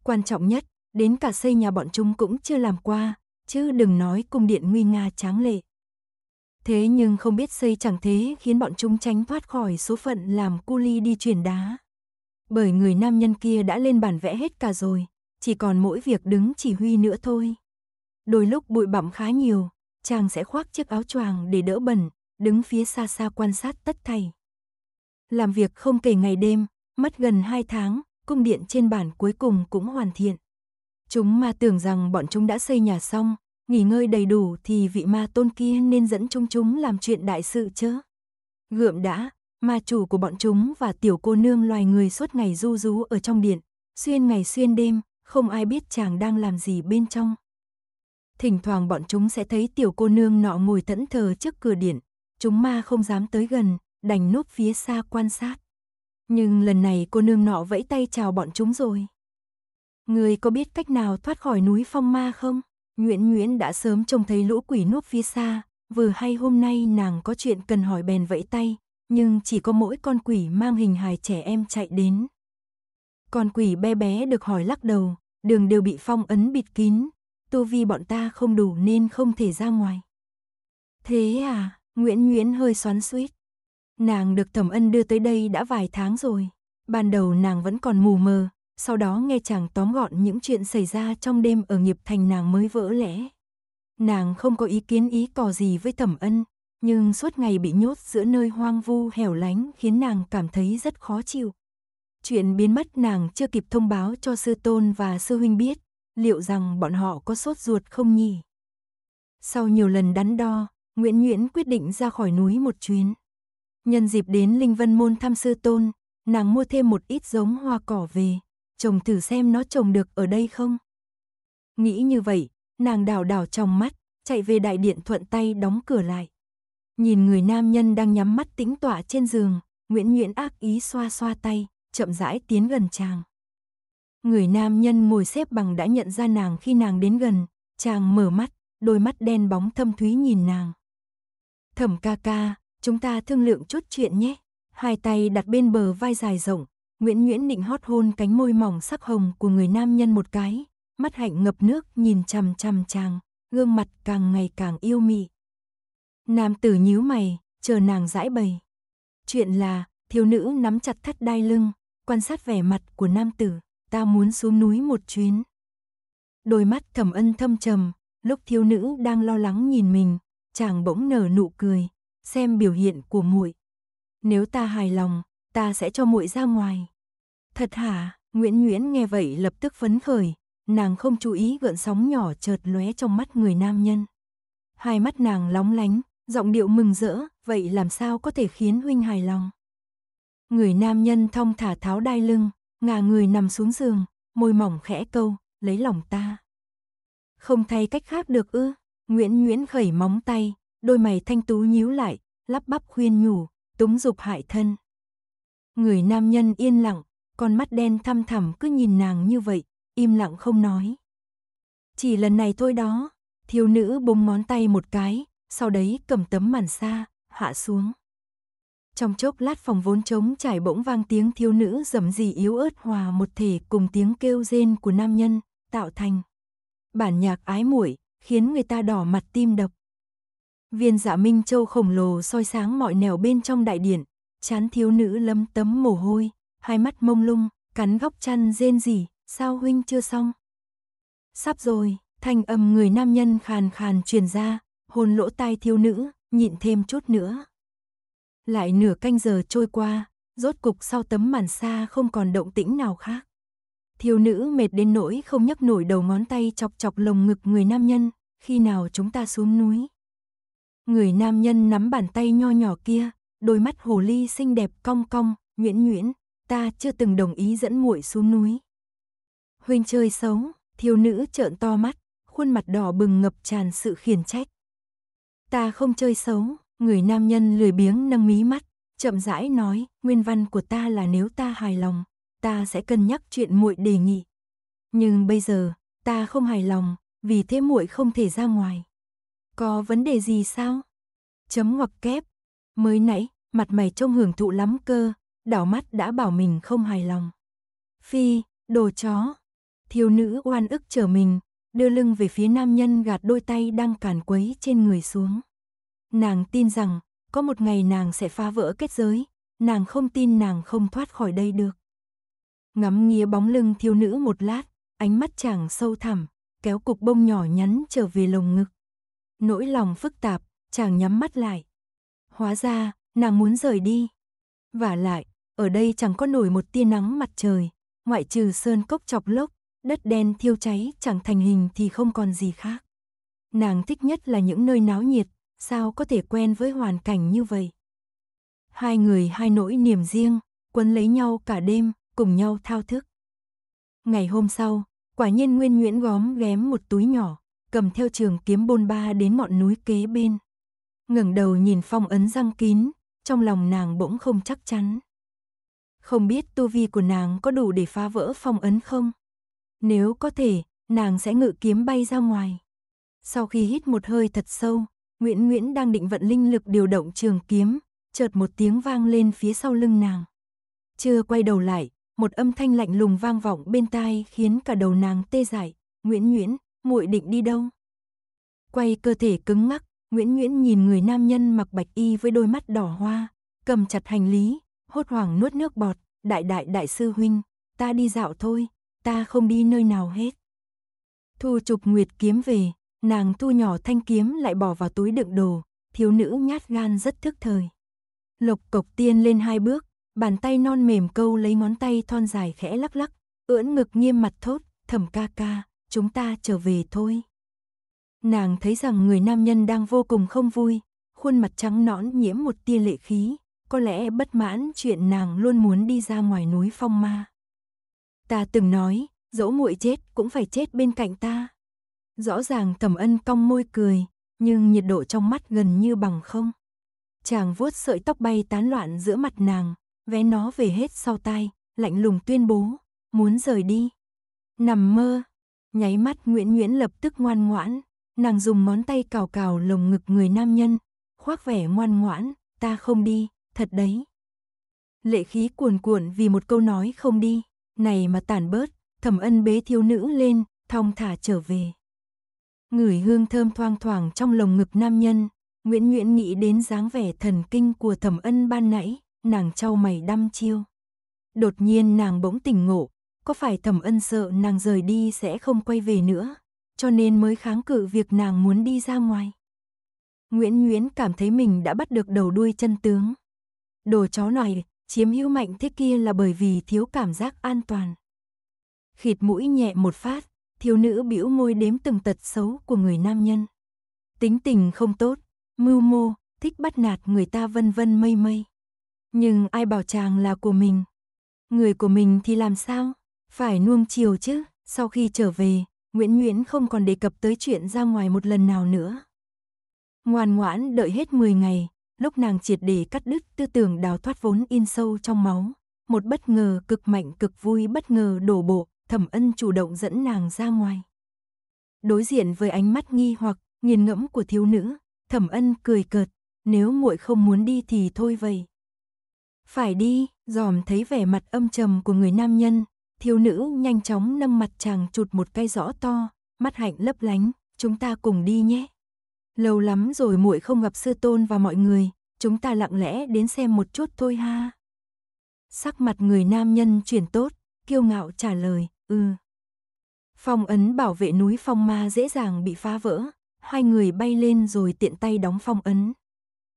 Quan trọng nhất, đến cả xây nhà bọn chúng cũng chưa làm qua, chứ đừng nói cung điện nguy nga tráng lệ. Thế nhưng không biết xây chẳng thế khiến bọn chúng tránh thoát khỏi số phận làm cu ly đi chuyển đá. Bởi người nam nhân kia đã lên bản vẽ hết cả rồi, chỉ còn mỗi việc đứng chỉ huy nữa thôi. Đôi lúc bụi bặm khá nhiều, chàng sẽ khoác chiếc áo choàng để đỡ bẩn, đứng phía xa xa quan sát tất thảy. Làm việc không kể ngày đêm, Mất gần 2 tháng, cung điện trên bản cuối cùng cũng hoàn thiện. Chúng ma tưởng rằng bọn chúng đã xây nhà xong, nghỉ ngơi đầy đủ thì vị ma tôn kia nên dẫn chúng chúng làm chuyện đại sự chứ. Gượm đã, ma chủ của bọn chúng và tiểu cô nương loài người suốt ngày du rú ở trong điện, xuyên ngày xuyên đêm, không ai biết chàng đang làm gì bên trong. Thỉnh thoảng bọn chúng sẽ thấy tiểu cô nương nọ ngồi thẫn thờ trước cửa điện, chúng ma không dám tới gần, đành núp phía xa quan sát. Nhưng lần này cô nương nọ vẫy tay chào bọn chúng rồi. Người có biết cách nào thoát khỏi núi phong ma không? Nguyễn Nguyễn đã sớm trông thấy lũ quỷ núp phía xa, vừa hay hôm nay nàng có chuyện cần hỏi bèn vẫy tay, nhưng chỉ có mỗi con quỷ mang hình hài trẻ em chạy đến. Con quỷ bé bé được hỏi lắc đầu, đường đều bị phong ấn bịt kín, tu vi bọn ta không đủ nên không thể ra ngoài. Thế à, Nguyễn Nguyễn hơi xoắn suýt, Nàng được thẩm ân đưa tới đây đã vài tháng rồi. Ban đầu nàng vẫn còn mù mờ, sau đó nghe chàng tóm gọn những chuyện xảy ra trong đêm ở nghiệp thành nàng mới vỡ lẽ. Nàng không có ý kiến ý cò gì với thẩm ân, nhưng suốt ngày bị nhốt giữa nơi hoang vu hẻo lánh khiến nàng cảm thấy rất khó chịu. Chuyện biến mất nàng chưa kịp thông báo cho sư tôn và sư huynh biết, liệu rằng bọn họ có sốt ruột không nhỉ? Sau nhiều lần đắn đo, Nguyễn Nguyễn quyết định ra khỏi núi một chuyến. Nhân dịp đến Linh Vân Môn thăm sư tôn, nàng mua thêm một ít giống hoa cỏ về, trồng thử xem nó trồng được ở đây không. Nghĩ như vậy, nàng đảo đảo trong mắt, chạy về đại điện thuận tay đóng cửa lại. Nhìn người nam nhân đang nhắm mắt tĩnh tọa trên giường, Nguyễn Nguyễn ác ý xoa xoa tay, chậm rãi tiến gần chàng. Người nam nhân ngồi xếp bằng đã nhận ra nàng khi nàng đến gần, chàng mở mắt, đôi mắt đen bóng thâm thúy nhìn nàng. Thẩm ca ca, chúng ta thương lượng chút chuyện nhé. Hai tay đặt bên bờ vai dài rộng, Nguyễn Nguyễn định hót hôn cánh môi mỏng sắc hồng của người nam nhân một cái, mắt hạnh ngập nước nhìn chằm chằm chàng, gương mặt càng ngày càng yêu mị. Nam tử nhíu mày, chờ nàng giải bày. Chuyện là, thiếu nữ nắm chặt thắt đai lưng, quan sát vẻ mặt của nam tử, ta muốn xuống núi một chuyến. Đôi mắt thầm ân thâm trầm, lúc thiếu nữ đang lo lắng nhìn mình, chàng bỗng nở nụ cười, xem biểu hiện của muội. Nếu ta hài lòng, ta sẽ cho muội ra ngoài. Thật hả? Nguyễn Nguyễn nghe vậy lập tức phấn khởi, nàng không chú ý gợn sóng nhỏ chợt lóe trong mắt người nam nhân. Hai mắt nàng lóng lánh, giọng điệu mừng rỡ, vậy làm sao có thể khiến huynh hài lòng? Người nam nhân thong thả tháo đai lưng, ngả người nằm xuống giường, môi mỏng khẽ câu, lấy lòng ta. Không thay cách khác được ư? Nguyễn Nguyễn khẩy móng tay, đôi mày thanh tú nhíu lại, lắp bắp khuyên nhủ, túng dục hại thân. Người nam nhân yên lặng, con mắt đen thăm thẳm cứ nhìn nàng như vậy, im lặng không nói. Chỉ lần này thôi đó, thiếu nữ búng ngón tay một cái, sau đấy cầm tấm màn xa, hạ xuống. Trong chốc lát phòng vốn trống trải bỗng vang tiếng thiếu nữ dầm gì yếu ớt hòa một thể cùng tiếng kêu rên của nam nhân, tạo thành. Bản nhạc ái muội khiến người ta đỏ mặt tim đập. Viên dạ Minh Châu khổng lồ soi sáng mọi nẻo bên trong đại điện, chán thiếu nữ lấm tấm mồ hôi, hai mắt mông lung, cắn góc chăn rên rỉ, sao huynh chưa xong? Sắp rồi, thanh âm người nam nhân khàn khàn truyền ra, hồn lỗ tai thiếu nữ, nhịn thêm chút nữa. Lại nửa canh giờ trôi qua, rốt cục sau tấm màn xa không còn động tĩnh nào khác. Thiếu nữ mệt đến nỗi không nhấc nổi đầu ngón tay chọc chọc lồng ngực người nam nhân, khi nào chúng ta xuống núi. Người nam nhân nắm bàn tay nho nhỏ kia, đôi mắt hồ ly xinh đẹp cong cong, nhuyễn nhuyễn, ta chưa từng đồng ý dẫn muội xuống núi. Huynh chơi xấu, thiếu nữ trợn to mắt, khuôn mặt đỏ bừng ngập tràn sự khiển trách. Ta không chơi xấu, người nam nhân lười biếng nâng mí mắt, chậm rãi nói, nguyên văn của ta là nếu ta hài lòng, ta sẽ cân nhắc chuyện muội đề nghị. Nhưng bây giờ, ta không hài lòng, vì thế muội không thể ra ngoài. Có vấn đề gì sao? Chấm ngoặc kép. Mới nãy, mặt mày trông hưởng thụ lắm cơ, đảo mắt đã bảo mình không hài lòng. Phi, đồ chó. Thiếu nữ oan ức trở mình, đưa lưng về phía nam nhân gạt đôi tay đang càn quấy trên người xuống. Nàng tin rằng, có một ngày nàng sẽ phá vỡ kết giới, nàng không tin nàng không thoát khỏi đây được. Ngắm nghía bóng lưng thiếu nữ một lát, ánh mắt chàng sâu thẳm, kéo cục bông nhỏ nhắn trở về lồng ngực. Nỗi lòng phức tạp, chàng nhắm mắt lại. Hóa ra, nàng muốn rời đi. Và lại, ở đây chẳng có nổi một tia nắng mặt trời, ngoại trừ sơn cốc chọc lốc, đất đen thiêu cháy chẳng thành hình thì không còn gì khác. Nàng thích nhất là những nơi náo nhiệt, sao có thể quen với hoàn cảnh như vậy. Hai người hai nỗi niềm riêng, quấn lấy nhau cả đêm, cùng nhau thao thức. Ngày hôm sau, quả nhiên Nguyên Nguyễn góm ghém một túi nhỏ, cầm theo trường kiếm bôn ba đến mọn núi kế bên. ngẩng đầu nhìn phong ấn răng kín, trong lòng nàng bỗng không chắc chắn. Không biết tu vi của nàng có đủ để phá vỡ phong ấn không? Nếu có thể, nàng sẽ ngự kiếm bay ra ngoài. Sau khi hít một hơi thật sâu, Nguyễn Nguyễn đang định vận linh lực điều động trường kiếm, chợt một tiếng vang lên phía sau lưng nàng. Chưa quay đầu lại, một âm thanh lạnh lùng vang vọng bên tai khiến cả đầu nàng tê dại, "Nguyễn Nguyễn, muội định đi đâu? Quay cơ thể cứng ngắc, Nguyễn Nguyễn nhìn người nam nhân mặc bạch y với đôi mắt đỏ hoa, cầm chặt hành lý, hốt hoảng nuốt nước bọt, đại đại đại sư huynh, ta đi dạo thôi, ta không đi nơi nào hết. Thu chụp nguyệt kiếm về, nàng thu nhỏ thanh kiếm lại bỏ vào túi đựng đồ, thiếu nữ nhát gan rất thức thời. Lộc cộc tiên lên hai bước, bàn tay non mềm câu lấy ngón tay thon dài khẽ lắc lắc, ưỡn ngực nghiêm mặt thốt, thầm ca ca, chúng ta trở về thôi. Nàng thấy rằng người nam nhân đang vô cùng không vui, khuôn mặt trắng nõn nhiễm một tia lệ khí, có lẽ bất mãn chuyện nàng luôn muốn đi ra ngoài núi phong ma. Ta từng nói, dẫu muội chết cũng phải chết bên cạnh ta. Rõ ràng Thẩm Ân cong môi cười, nhưng nhiệt độ trong mắt gần như bằng không. Chàng vuốt sợi tóc bay tán loạn giữa mặt nàng, vé nó về hết sau tai, lạnh lùng tuyên bố, muốn rời đi. Nằm mơ, Nháy mắt Nguyễn Nguyễn lập tức ngoan ngoãn, nàng dùng món tay cào cào lồng ngực người nam nhân, khoác vẻ ngoan ngoãn, ta không đi, thật đấy. Lệ khí cuồn cuộn vì một câu nói không đi, này mà tản bớt, thẩm ân bế thiếu nữ lên, thong thả trở về. Ngửi hương thơm thoang thoảng trong lồng ngực nam nhân, Nguyễn Nguyễn nghĩ đến dáng vẻ thần kinh của thẩm ân ban nãy, nàng trao mày đăm chiêu. Đột nhiên nàng bỗng tỉnh ngộ, có phải thẩm ân sợ nàng rời đi sẽ không quay về nữa, cho nên mới kháng cự việc nàng muốn đi ra ngoài. Nguyễn Nguyễn cảm thấy mình đã bắt được đầu đuôi chân tướng. Đồ chó này, chiếm hữu mạnh thế kia là bởi vì thiếu cảm giác an toàn. Khịt mũi nhẹ một phát, thiếu nữ bĩu môi đếm từng tật xấu của người nam nhân. Tính tình không tốt, mưu mô, thích bắt nạt người ta vân vân mây mây. Nhưng ai bảo chàng là của mình? Người của mình thì làm sao? Phải nuông chiều chứ, sau khi trở về, Nguyễn Nguyễn không còn đề cập tới chuyện ra ngoài một lần nào nữa. Ngoan ngoãn đợi hết 10 ngày, lúc nàng triệt để cắt đứt tư tưởng đào thoát vốn in sâu trong máu, một bất ngờ cực mạnh cực vui bất ngờ đổ bộ, thẩm ân chủ động dẫn nàng ra ngoài. Đối diện với ánh mắt nghi hoặc, nghiền ngẫm của thiếu nữ, thẩm ân cười cợt, nếu muội không muốn đi thì thôi vậy. Phải đi, dòm thấy vẻ mặt âm trầm của người nam nhân, thiếu nữ nhanh chóng nâm mặt chàng chụt một cái rõ to, mắt hạnh lấp lánh, chúng ta cùng đi nhé. Lâu lắm rồi muội không gặp sư tôn và mọi người, chúng ta lặng lẽ đến xem một chút thôi ha. Sắc mặt người nam nhân chuyển tốt, kiêu ngạo trả lời, ừ. Phong ấn bảo vệ núi phong ma dễ dàng bị phá vỡ, hai người bay lên rồi tiện tay đóng phong ấn.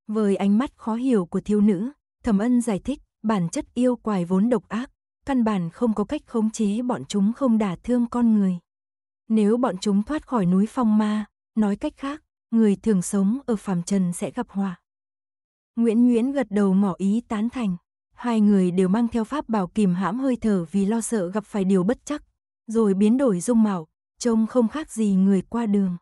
Với ánh mắt khó hiểu của thiếu nữ, thẩm ân giải thích, bản chất yêu quài vốn độc ác, căn bản không có cách khống chế bọn chúng không đả thương con người. Nếu bọn chúng thoát khỏi núi phong ma, nói cách khác, người thường sống ở phàm trần sẽ gặp họa. Nguyễn Nguyễn gật đầu mỏ ý tán thành, hai người đều mang theo pháp bảo kìm hãm hơi thở vì lo sợ gặp phải điều bất chắc, rồi biến đổi dung mạo, trông không khác gì người qua đường.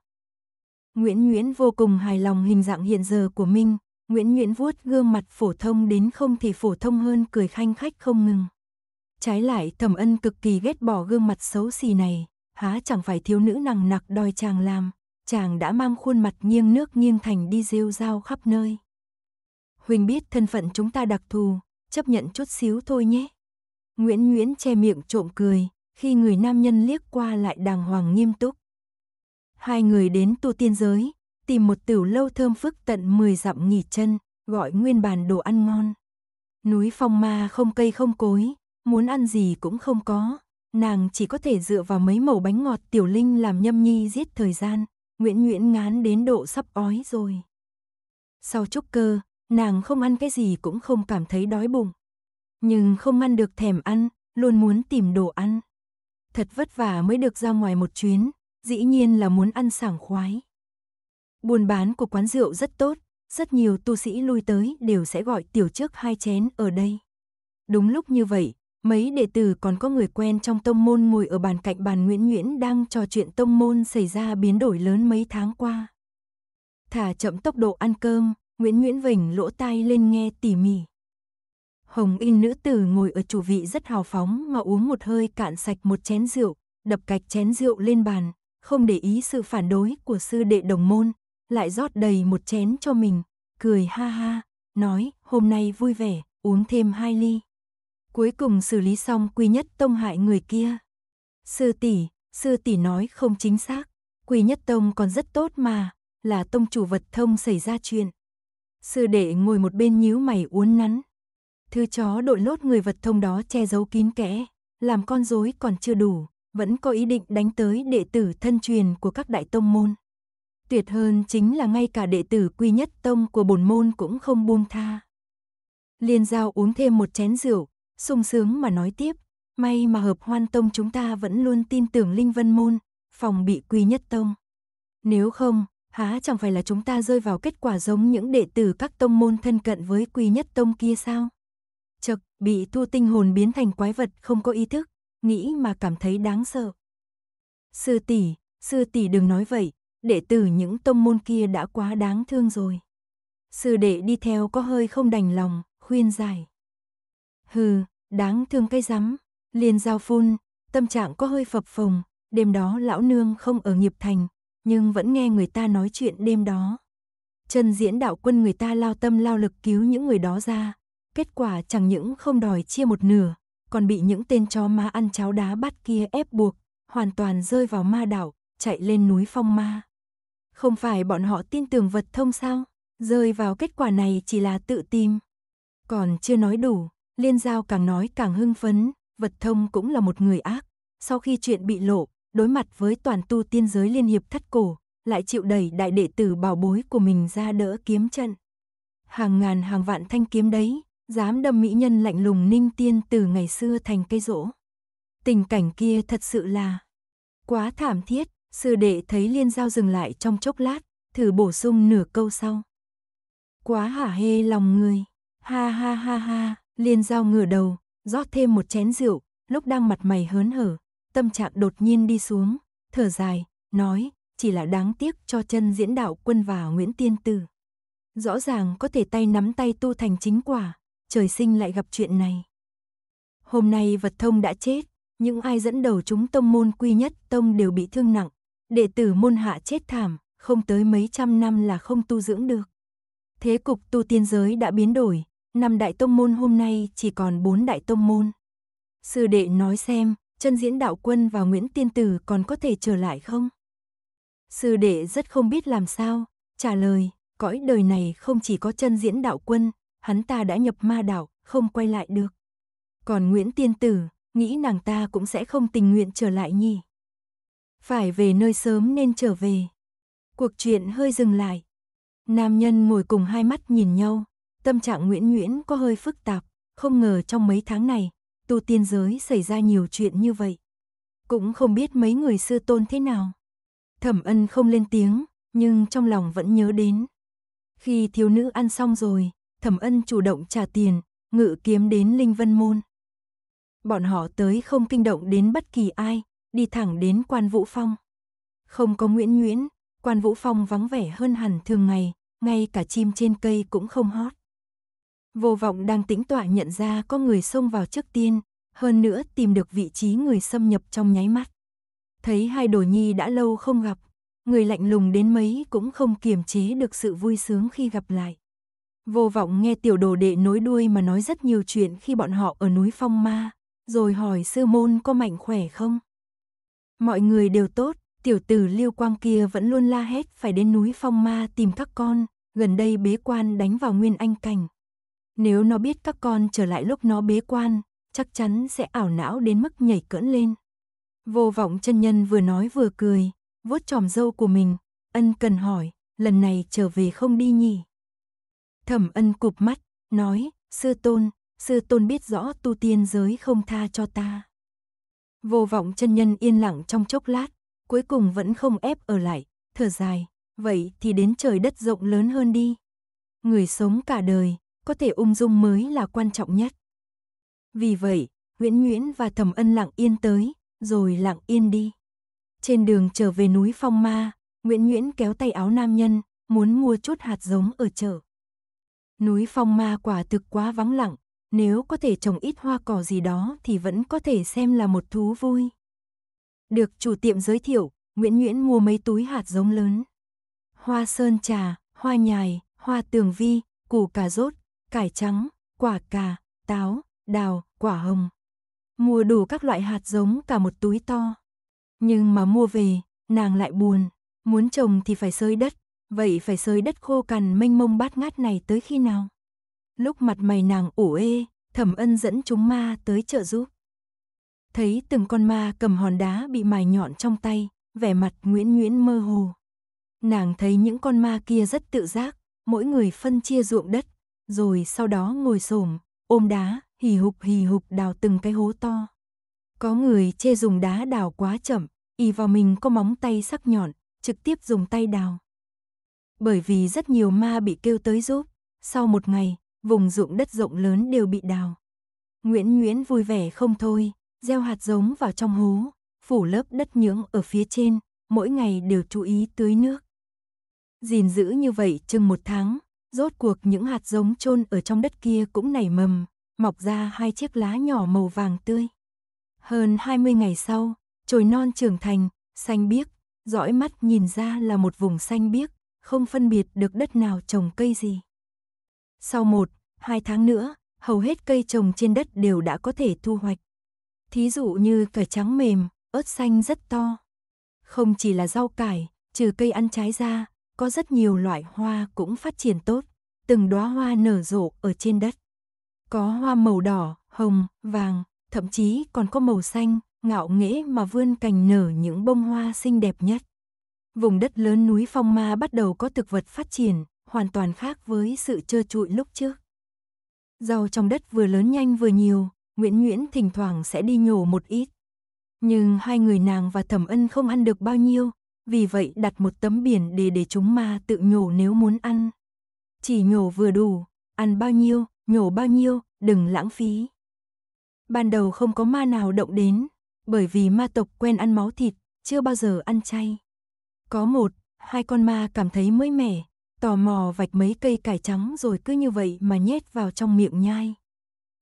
Nguyễn Nguyễn vô cùng hài lòng hình dạng hiện giờ của Minh, Nguyễn Nguyễn vuốt gương mặt phổ thông đến không thể phổ thông hơn cười khanh khách không ngừng. Trái lại thẩm ân cực kỳ ghét bỏ gương mặt xấu xì này, há chẳng phải thiếu nữ nằng nặc đòi chàng làm, chàng đã mang khuôn mặt nghiêng nước nghiêng thành đi rêu rao khắp nơi. Huỳnh biết thân phận chúng ta đặc thù, chấp nhận chút xíu thôi nhé. Nguyễn Nguyễn che miệng trộm cười, khi người nam nhân liếc qua lại đàng hoàng nghiêm túc. Hai người đến tu tiên giới, tìm một tiểu lâu thơm phức tận 10 dặm nghỉ chân, gọi nguyên bàn đồ ăn ngon. Núi phong ma không cây không cối, muốn ăn gì cũng không có, nàng chỉ có thể dựa vào mấy mẩu bánh ngọt tiểu linh làm nhâm nhi giết thời gian, Nguyễn Nguyễn ngán đến độ sắp ói rồi. Sau chốc cơ, nàng không ăn cái gì cũng không cảm thấy đói bụng. Nhưng không ăn được thèm ăn, luôn muốn tìm đồ ăn. Thật vất vả mới được ra ngoài một chuyến, dĩ nhiên là muốn ăn sảng khoái. Buôn bán của quán rượu rất tốt, rất nhiều tu sĩ lui tới đều sẽ gọi tiểu trước hai chén ở đây. Đúng lúc như vậy, Mấy đệ tử còn có người quen trong tông môn ngồi ở bàn cạnh bàn Nguyễn Nguyễn đang trò chuyện tông môn xảy ra biến đổi lớn mấy tháng qua. Thả chậm tốc độ ăn cơm, Nguyễn Nguyễn vỉnh lỗ tai lên nghe tỉ mỉ. Hồng y nữ tử ngồi ở chủ vị rất hào phóng mà uống một hơi cạn sạch một chén rượu, đập cạch chén rượu lên bàn, không để ý sự phản đối của sư đệ đồng môn, lại rót đầy một chén cho mình, cười ha ha, nói hôm nay vui vẻ, uống thêm hai ly. Cuối cùng xử lý xong Quy Nhất Tông hại người kia. Sư tỷ, sư tỷ nói không chính xác. Quy Nhất Tông còn rất tốt mà, là tông chủ vật thông xảy ra chuyện. Sư đệ ngồi một bên nhíu mày uốn nắn. Thứ chó đội lốt người vật thông đó che giấu kín kẽ, làm con rối còn chưa đủ, vẫn có ý định đánh tới đệ tử thân truyền của các đại tông môn. Tuyệt hơn chính là ngay cả đệ tử quy nhất tông của bổn môn cũng không buông tha. Liên giao uống thêm một chén rượu, sung sướng mà nói tiếp, may mà hợp hoan tông chúng ta vẫn luôn tin tưởng Linh Vân Môn, phòng bị quy nhất tông. Nếu không, há chẳng phải là chúng ta rơi vào kết quả giống những đệ tử các tông môn thân cận với quy nhất tông kia sao? Chật, bị thu tinh hồn biến thành quái vật không có ý thức, nghĩ mà cảm thấy đáng sợ. Sư tỷ, sư tỷ đừng nói vậy, đệ tử những tông môn kia đã quá đáng thương rồi. Sư đệ đi theo có hơi không đành lòng, khuyên giải. Hừ, đáng thương cái rắm. Liền giao phun, tâm trạng có hơi phập phồng. Đêm đó lão nương không ở nghiệp thành, nhưng vẫn nghe người ta nói chuyện đêm đó. Trần diễn đạo quân người ta lao tâm lao lực cứu những người đó ra. Kết quả chẳng những không đòi chia một nửa, còn bị những tên chó ma ăn cháo đá bắt kia ép buộc, hoàn toàn rơi vào ma đảo, chạy lên núi phong ma. Không phải bọn họ tin tưởng vật thông sao, rơi vào kết quả này chỉ là tự tìm. Còn chưa nói đủ, Liên Giao càng nói càng hưng phấn, vật thông cũng là một người ác. Sau khi chuyện bị lộ, đối mặt với toàn tu tiên giới liên hiệp thất cổ, lại chịu đẩy đại đệ tử bảo bối của mình ra đỡ kiếm trận. Hàng ngàn hàng vạn thanh kiếm đấy, dám đâm mỹ nhân lạnh lùng ninh tiên từ ngày xưa thành cây rỗ. Tình cảnh kia thật sự là quá thảm thiết, sư đệ thấy liên giao dừng lại trong chốc lát, thử bổ sung nửa câu sau. Quá hả hê lòng người, ha ha ha ha. Liên Giao ngửa đầu, rót thêm một chén rượu, lúc đang mặt mày hớn hở, tâm trạng đột nhiên đi xuống, thở dài, nói, chỉ là đáng tiếc cho chân diễn đạo quân và Nguyễn Tiên Tử. Rõ ràng có thể tay nắm tay tu thành chính quả, trời sinh lại gặp chuyện này. Hôm nay vật thông đã chết, những ai dẫn đầu chúng tông môn quy nhất tông đều bị thương nặng, đệ tử môn hạ chết thảm, không tới mấy trăm năm là không tu dưỡng được. Thế cục tu tiên giới đã biến đổi, năm đại tông môn hôm nay chỉ còn bốn đại tông môn. Sư đệ nói xem, chân diễn đạo quân và Nguyễn Tiên Tử còn có thể trở lại không? Sư đệ rất không biết làm sao, trả lời, cõi đời này không chỉ có chân diễn đạo quân, hắn ta đã nhập ma đạo, không quay lại được. Còn Nguyễn Tiên Tử, nghĩ nàng ta cũng sẽ không tình nguyện trở lại nhỉ. Phải về nơi sớm nên trở về. Cuộc chuyện hơi dừng lại. Nam nhân ngồi cùng hai mắt nhìn nhau, Tâm trạng Nguyễn Nguyễn có hơi phức tạp, không ngờ trong mấy tháng này, tu tiên giới xảy ra nhiều chuyện như vậy. Cũng không biết mấy người sư tôn thế nào. Thẩm ân không lên tiếng, nhưng trong lòng vẫn nhớ đến. Khi thiếu nữ ăn xong rồi, thẩm ân chủ động trả tiền, ngự kiếm đến Linh Vân Môn. Bọn họ tới không kinh động đến bất kỳ ai, đi thẳng đến Quan Vũ Phong. Không có Nguyễn Nguyễn, Quan Vũ Phong vắng vẻ hơn hẳn thường ngày, ngay cả chim trên cây cũng không hót. Vô vọng đang tính tọa nhận ra có người xông vào trước tiên, hơn nữa tìm được vị trí người xâm nhập trong nháy mắt. Thấy hai đồ nhi đã lâu không gặp, người lạnh lùng đến mấy cũng không kiềm chế được sự vui sướng khi gặp lại. Vô vọng nghe tiểu đồ đệ nối đuôi mà nói rất nhiều chuyện khi bọn họ ở núi Phong Ma, rồi hỏi sư môn có mạnh khỏe không. Mọi người đều tốt, tiểu tử liêu quang kia vẫn luôn la hét phải đến núi Phong Ma tìm các con, gần đây bế quan đánh vào nguyên anh cảnh, nếu nó biết các con trở lại lúc nó bế quan, chắc chắn sẽ ảo não đến mức nhảy cỡn lên. Vô vọng chân nhân vừa nói vừa cười, vuốt tròm dâu của mình, ân cần hỏi, lần này trở về không đi nhỉ? Thẩm ân cụp mắt, nói, sư tôn, sư tôn biết rõ tu tiên giới không tha cho ta. Vô vọng chân nhân yên lặng trong chốc lát, cuối cùng vẫn không ép ở lại, thở dài, vậy thì đến trời đất rộng lớn hơn đi. Người sống cả đời, có thể ung dung mới là quan trọng nhất. Vì vậy, Nguyễn Nguyễn và Thẩm Ân lặng yên tới, rồi lặng yên đi. Trên đường trở về núi Phong Ma, Nguyễn Nguyễn kéo tay áo nam nhân, muốn mua chút hạt giống ở chợ. Núi Phong Ma quả thực quá vắng lặng, nếu có thể trồng ít hoa cỏ gì đó thì vẫn có thể xem là một thú vui. Được chủ tiệm giới thiệu, Nguyễn Nguyễn mua mấy túi hạt giống lớn. Hoa sơn trà, hoa nhài, hoa tường vi, củ cà rốt, cải trắng, quả cà, táo, đào, quả hồng. Mua đủ các loại hạt giống cả một túi to. Nhưng mà mua về, nàng lại buồn, muốn trồng thì phải sơi đất, vậy phải sơi đất khô cằn mênh mông bát ngát này tới khi nào? Lúc mặt mày nàng ủ ê, thẩm ân dẫn chúng ma tới trợ giúp. Thấy từng con ma cầm hòn đá bị mài nhọn trong tay, vẻ mặt nguyễn nguyễn mơ hồ. Nàng thấy những con ma kia rất tự giác, mỗi người phân chia ruộng đất, rồi sau đó ngồi xổm, ôm đá, hì hục hì hục đào từng cái hố to. Có người chê dùng đá đào quá chậm, y vào mình có móng tay sắc nhọn, trực tiếp dùng tay đào. Bởi vì rất nhiều ma bị kêu tới giúp, sau một ngày, vùng ruộng đất rộng lớn đều bị đào. Nguyễn Nguyễn vui vẻ không thôi, gieo hạt giống vào trong hố, phủ lớp đất nhưỡng ở phía trên, mỗi ngày đều chú ý tưới nước. Gìn giữ như vậy chừng một tháng, Rốt cuộc những hạt giống chôn ở trong đất kia cũng nảy mầm, mọc ra hai chiếc lá nhỏ màu vàng tươi. Hơn 20 ngày sau, chồi non trưởng thành, xanh biếc, dõi mắt nhìn ra là một vùng xanh biếc, không phân biệt được đất nào trồng cây gì. Sau một, hai tháng nữa, hầu hết cây trồng trên đất đều đã có thể thu hoạch. Thí dụ như cải trắng mềm, ớt xanh rất to. Không chỉ là rau cải, trừ cây ăn trái ra, có rất nhiều loại hoa cũng phát triển tốt, từng đóa hoa nở rộ ở trên đất. Có hoa màu đỏ, hồng, vàng, thậm chí còn có màu xanh, ngạo nghễ mà vươn cành nở những bông hoa xinh đẹp nhất. Vùng đất lớn núi Phong Ma bắt đầu có thực vật phát triển, hoàn toàn khác với sự trơ trụi lúc trước. Rau trong đất vừa lớn nhanh vừa nhiều, Nguyễn Nguyễn thỉnh thoảng sẽ đi nhổ một ít. Nhưng hai người nàng và Thẩm Ân không ăn được bao nhiêu, vì vậy đặt một tấm biển để để chúng ma tự nhổ nếu muốn ăn. Chỉ nhổ vừa đủ, ăn bao nhiêu, nhổ bao nhiêu, đừng lãng phí. Ban đầu không có ma nào động đến, bởi vì ma tộc quen ăn máu thịt, chưa bao giờ ăn chay. Có một, hai con ma cảm thấy mới mẻ, tò mò vạch mấy cây cải trắng rồi cứ như vậy mà nhét vào trong miệng nhai.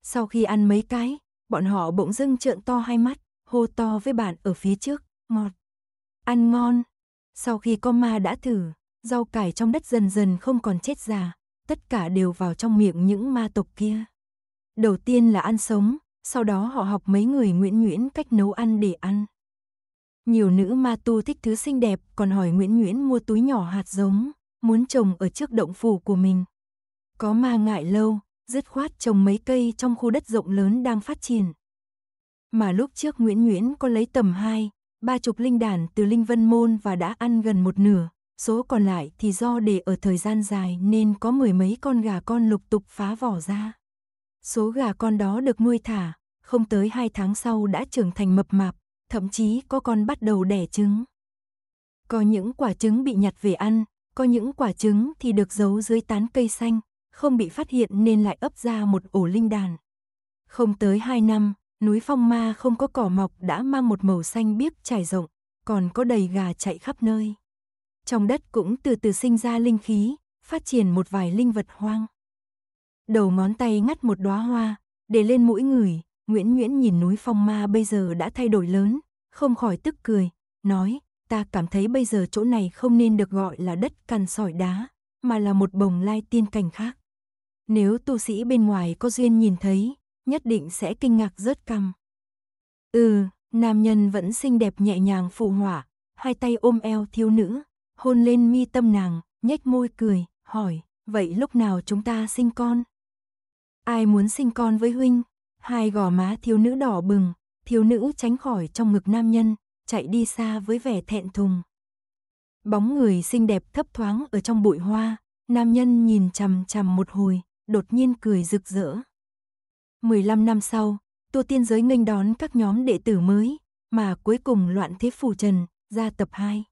Sau khi ăn mấy cái, bọn họ bỗng dưng trợn to hai mắt, hô to với bạn ở phía trước, ngọt. Ăn ngon, sau khi con ma đã thử, rau cải trong đất dần dần không còn chết già, tất cả đều vào trong miệng những ma tộc kia. Đầu tiên là ăn sống, sau đó họ học mấy người Nguyễn Nguyễn cách nấu ăn để ăn. Nhiều nữ ma tu thích thứ xinh đẹp còn hỏi Nguyễn Nguyễn mua túi nhỏ hạt giống, muốn trồng ở trước động phủ của mình. Có ma ngại lâu, dứt khoát trồng mấy cây trong khu đất rộng lớn đang phát triển. Mà lúc trước Nguyễn Nguyễn có lấy tầm 2, ba chục linh đàn từ Linh Vân Môn và đã ăn gần một nửa, số còn lại thì do để ở thời gian dài nên có mười mấy con gà con lục tục phá vỏ ra. Số gà con đó được nuôi thả, không tới hai tháng sau đã trưởng thành mập mạp, thậm chí có con bắt đầu đẻ trứng. Có những quả trứng bị nhặt về ăn, có những quả trứng thì được giấu dưới tán cây xanh, không bị phát hiện nên lại ấp ra một ổ linh đàn. Không tới hai năm, núi phong ma không có cỏ mọc đã mang một màu xanh biếc trải rộng, còn có đầy gà chạy khắp nơi. Trong đất cũng từ từ sinh ra linh khí, phát triển một vài linh vật hoang. Đầu ngón tay ngắt một đóa hoa, để lên mũi người, Nguyễn Nguyễn nhìn núi phong ma bây giờ đã thay đổi lớn, không khỏi tức cười, nói, ta cảm thấy bây giờ chỗ này không nên được gọi là đất cằn sỏi đá, mà là một bồng lai tiên cảnh khác. Nếu tu sĩ bên ngoài có duyên nhìn thấy, nhất định sẽ kinh ngạc rớt căng. Ừ, nam nhân vẫn xinh đẹp nhẹ nhàng phụ hỏa, hai tay ôm eo thiếu nữ, hôn lên mi tâm nàng, nhếch môi cười, hỏi, vậy lúc nào chúng ta sinh con? Ai muốn sinh con với huynh? Hai gò má thiếu nữ đỏ bừng, thiếu nữ tránh khỏi trong ngực nam nhân, chạy đi xa với vẻ thẹn thùng. Bóng người xinh đẹp thấp thoáng ở trong bụi hoa, nam nhân nhìn chằm chằm một hồi, đột nhiên cười rực rỡ. 15 năm sau, tu tiên giới nghênh đón các nhóm đệ tử mới, mà cuối cùng loạn thế phủ trần, ra tập 2.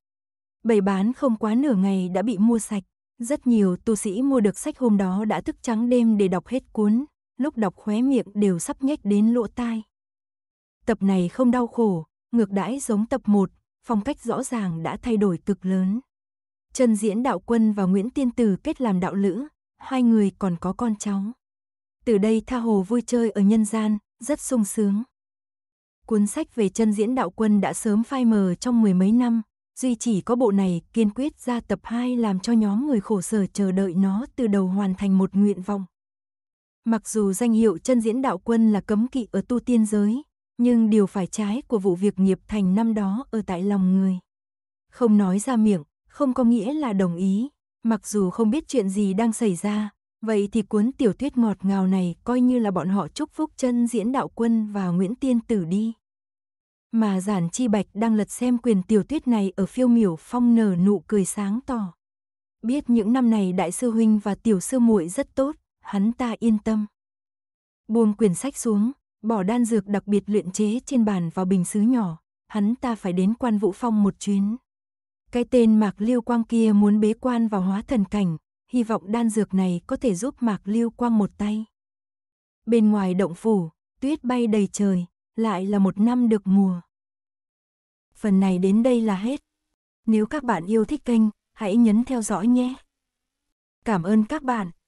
Bày bán không quá nửa ngày đã bị mua sạch, rất nhiều tu sĩ mua được sách hôm đó đã thức trắng đêm để đọc hết cuốn, lúc đọc khóe miệng đều sắp nhếch đến lỗ tai. Tập này không đau khổ, ngược đãi giống tập 1, phong cách rõ ràng đã thay đổi cực lớn. Trần Diễn Đạo Quân và Nguyễn Tiên Tử kết làm đạo lữ, hai người còn có con cháu từ đây tha hồ vui chơi ở nhân gian, rất sung sướng. Cuốn sách về chân diễn đạo quân đã sớm phai mờ trong mười mấy năm, duy chỉ có bộ này kiên quyết ra tập 2 làm cho nhóm người khổ sở chờ đợi nó từ đầu hoàn thành một nguyện vọng. Mặc dù danh hiệu chân diễn đạo quân là cấm kỵ ở tu tiên giới, nhưng điều phải trái của vụ việc nghiệp thành năm đó ở tại lòng người. Không nói ra miệng, không có nghĩa là đồng ý, mặc dù không biết chuyện gì đang xảy ra, Vậy thì cuốn tiểu thuyết ngọt ngào này coi như là bọn họ chúc phúc chân diễn đạo quân và Nguyễn Tiên Tử đi. Mà giản chi bạch đang lật xem quyền tiểu thuyết này ở phiêu miểu phong nở nụ cười sáng tỏ. Biết những năm này đại sư huynh và tiểu sư muội rất tốt, hắn ta yên tâm. Buông quyển sách xuống, bỏ đan dược đặc biệt luyện chế trên bàn vào bình sứ nhỏ, hắn ta phải đến quan vũ phong một chuyến. Cái tên Mạc Liêu Quang kia muốn bế quan vào hóa thần cảnh, hy vọng đan dược này có thể giúp Mạc Lưu Quang một tay. Bên ngoài động phủ, tuyết bay đầy trời, lại là một năm được mùa. Phần này đến đây là hết. Nếu các bạn yêu thích kênh, hãy nhấn theo dõi nhé. Cảm ơn các bạn.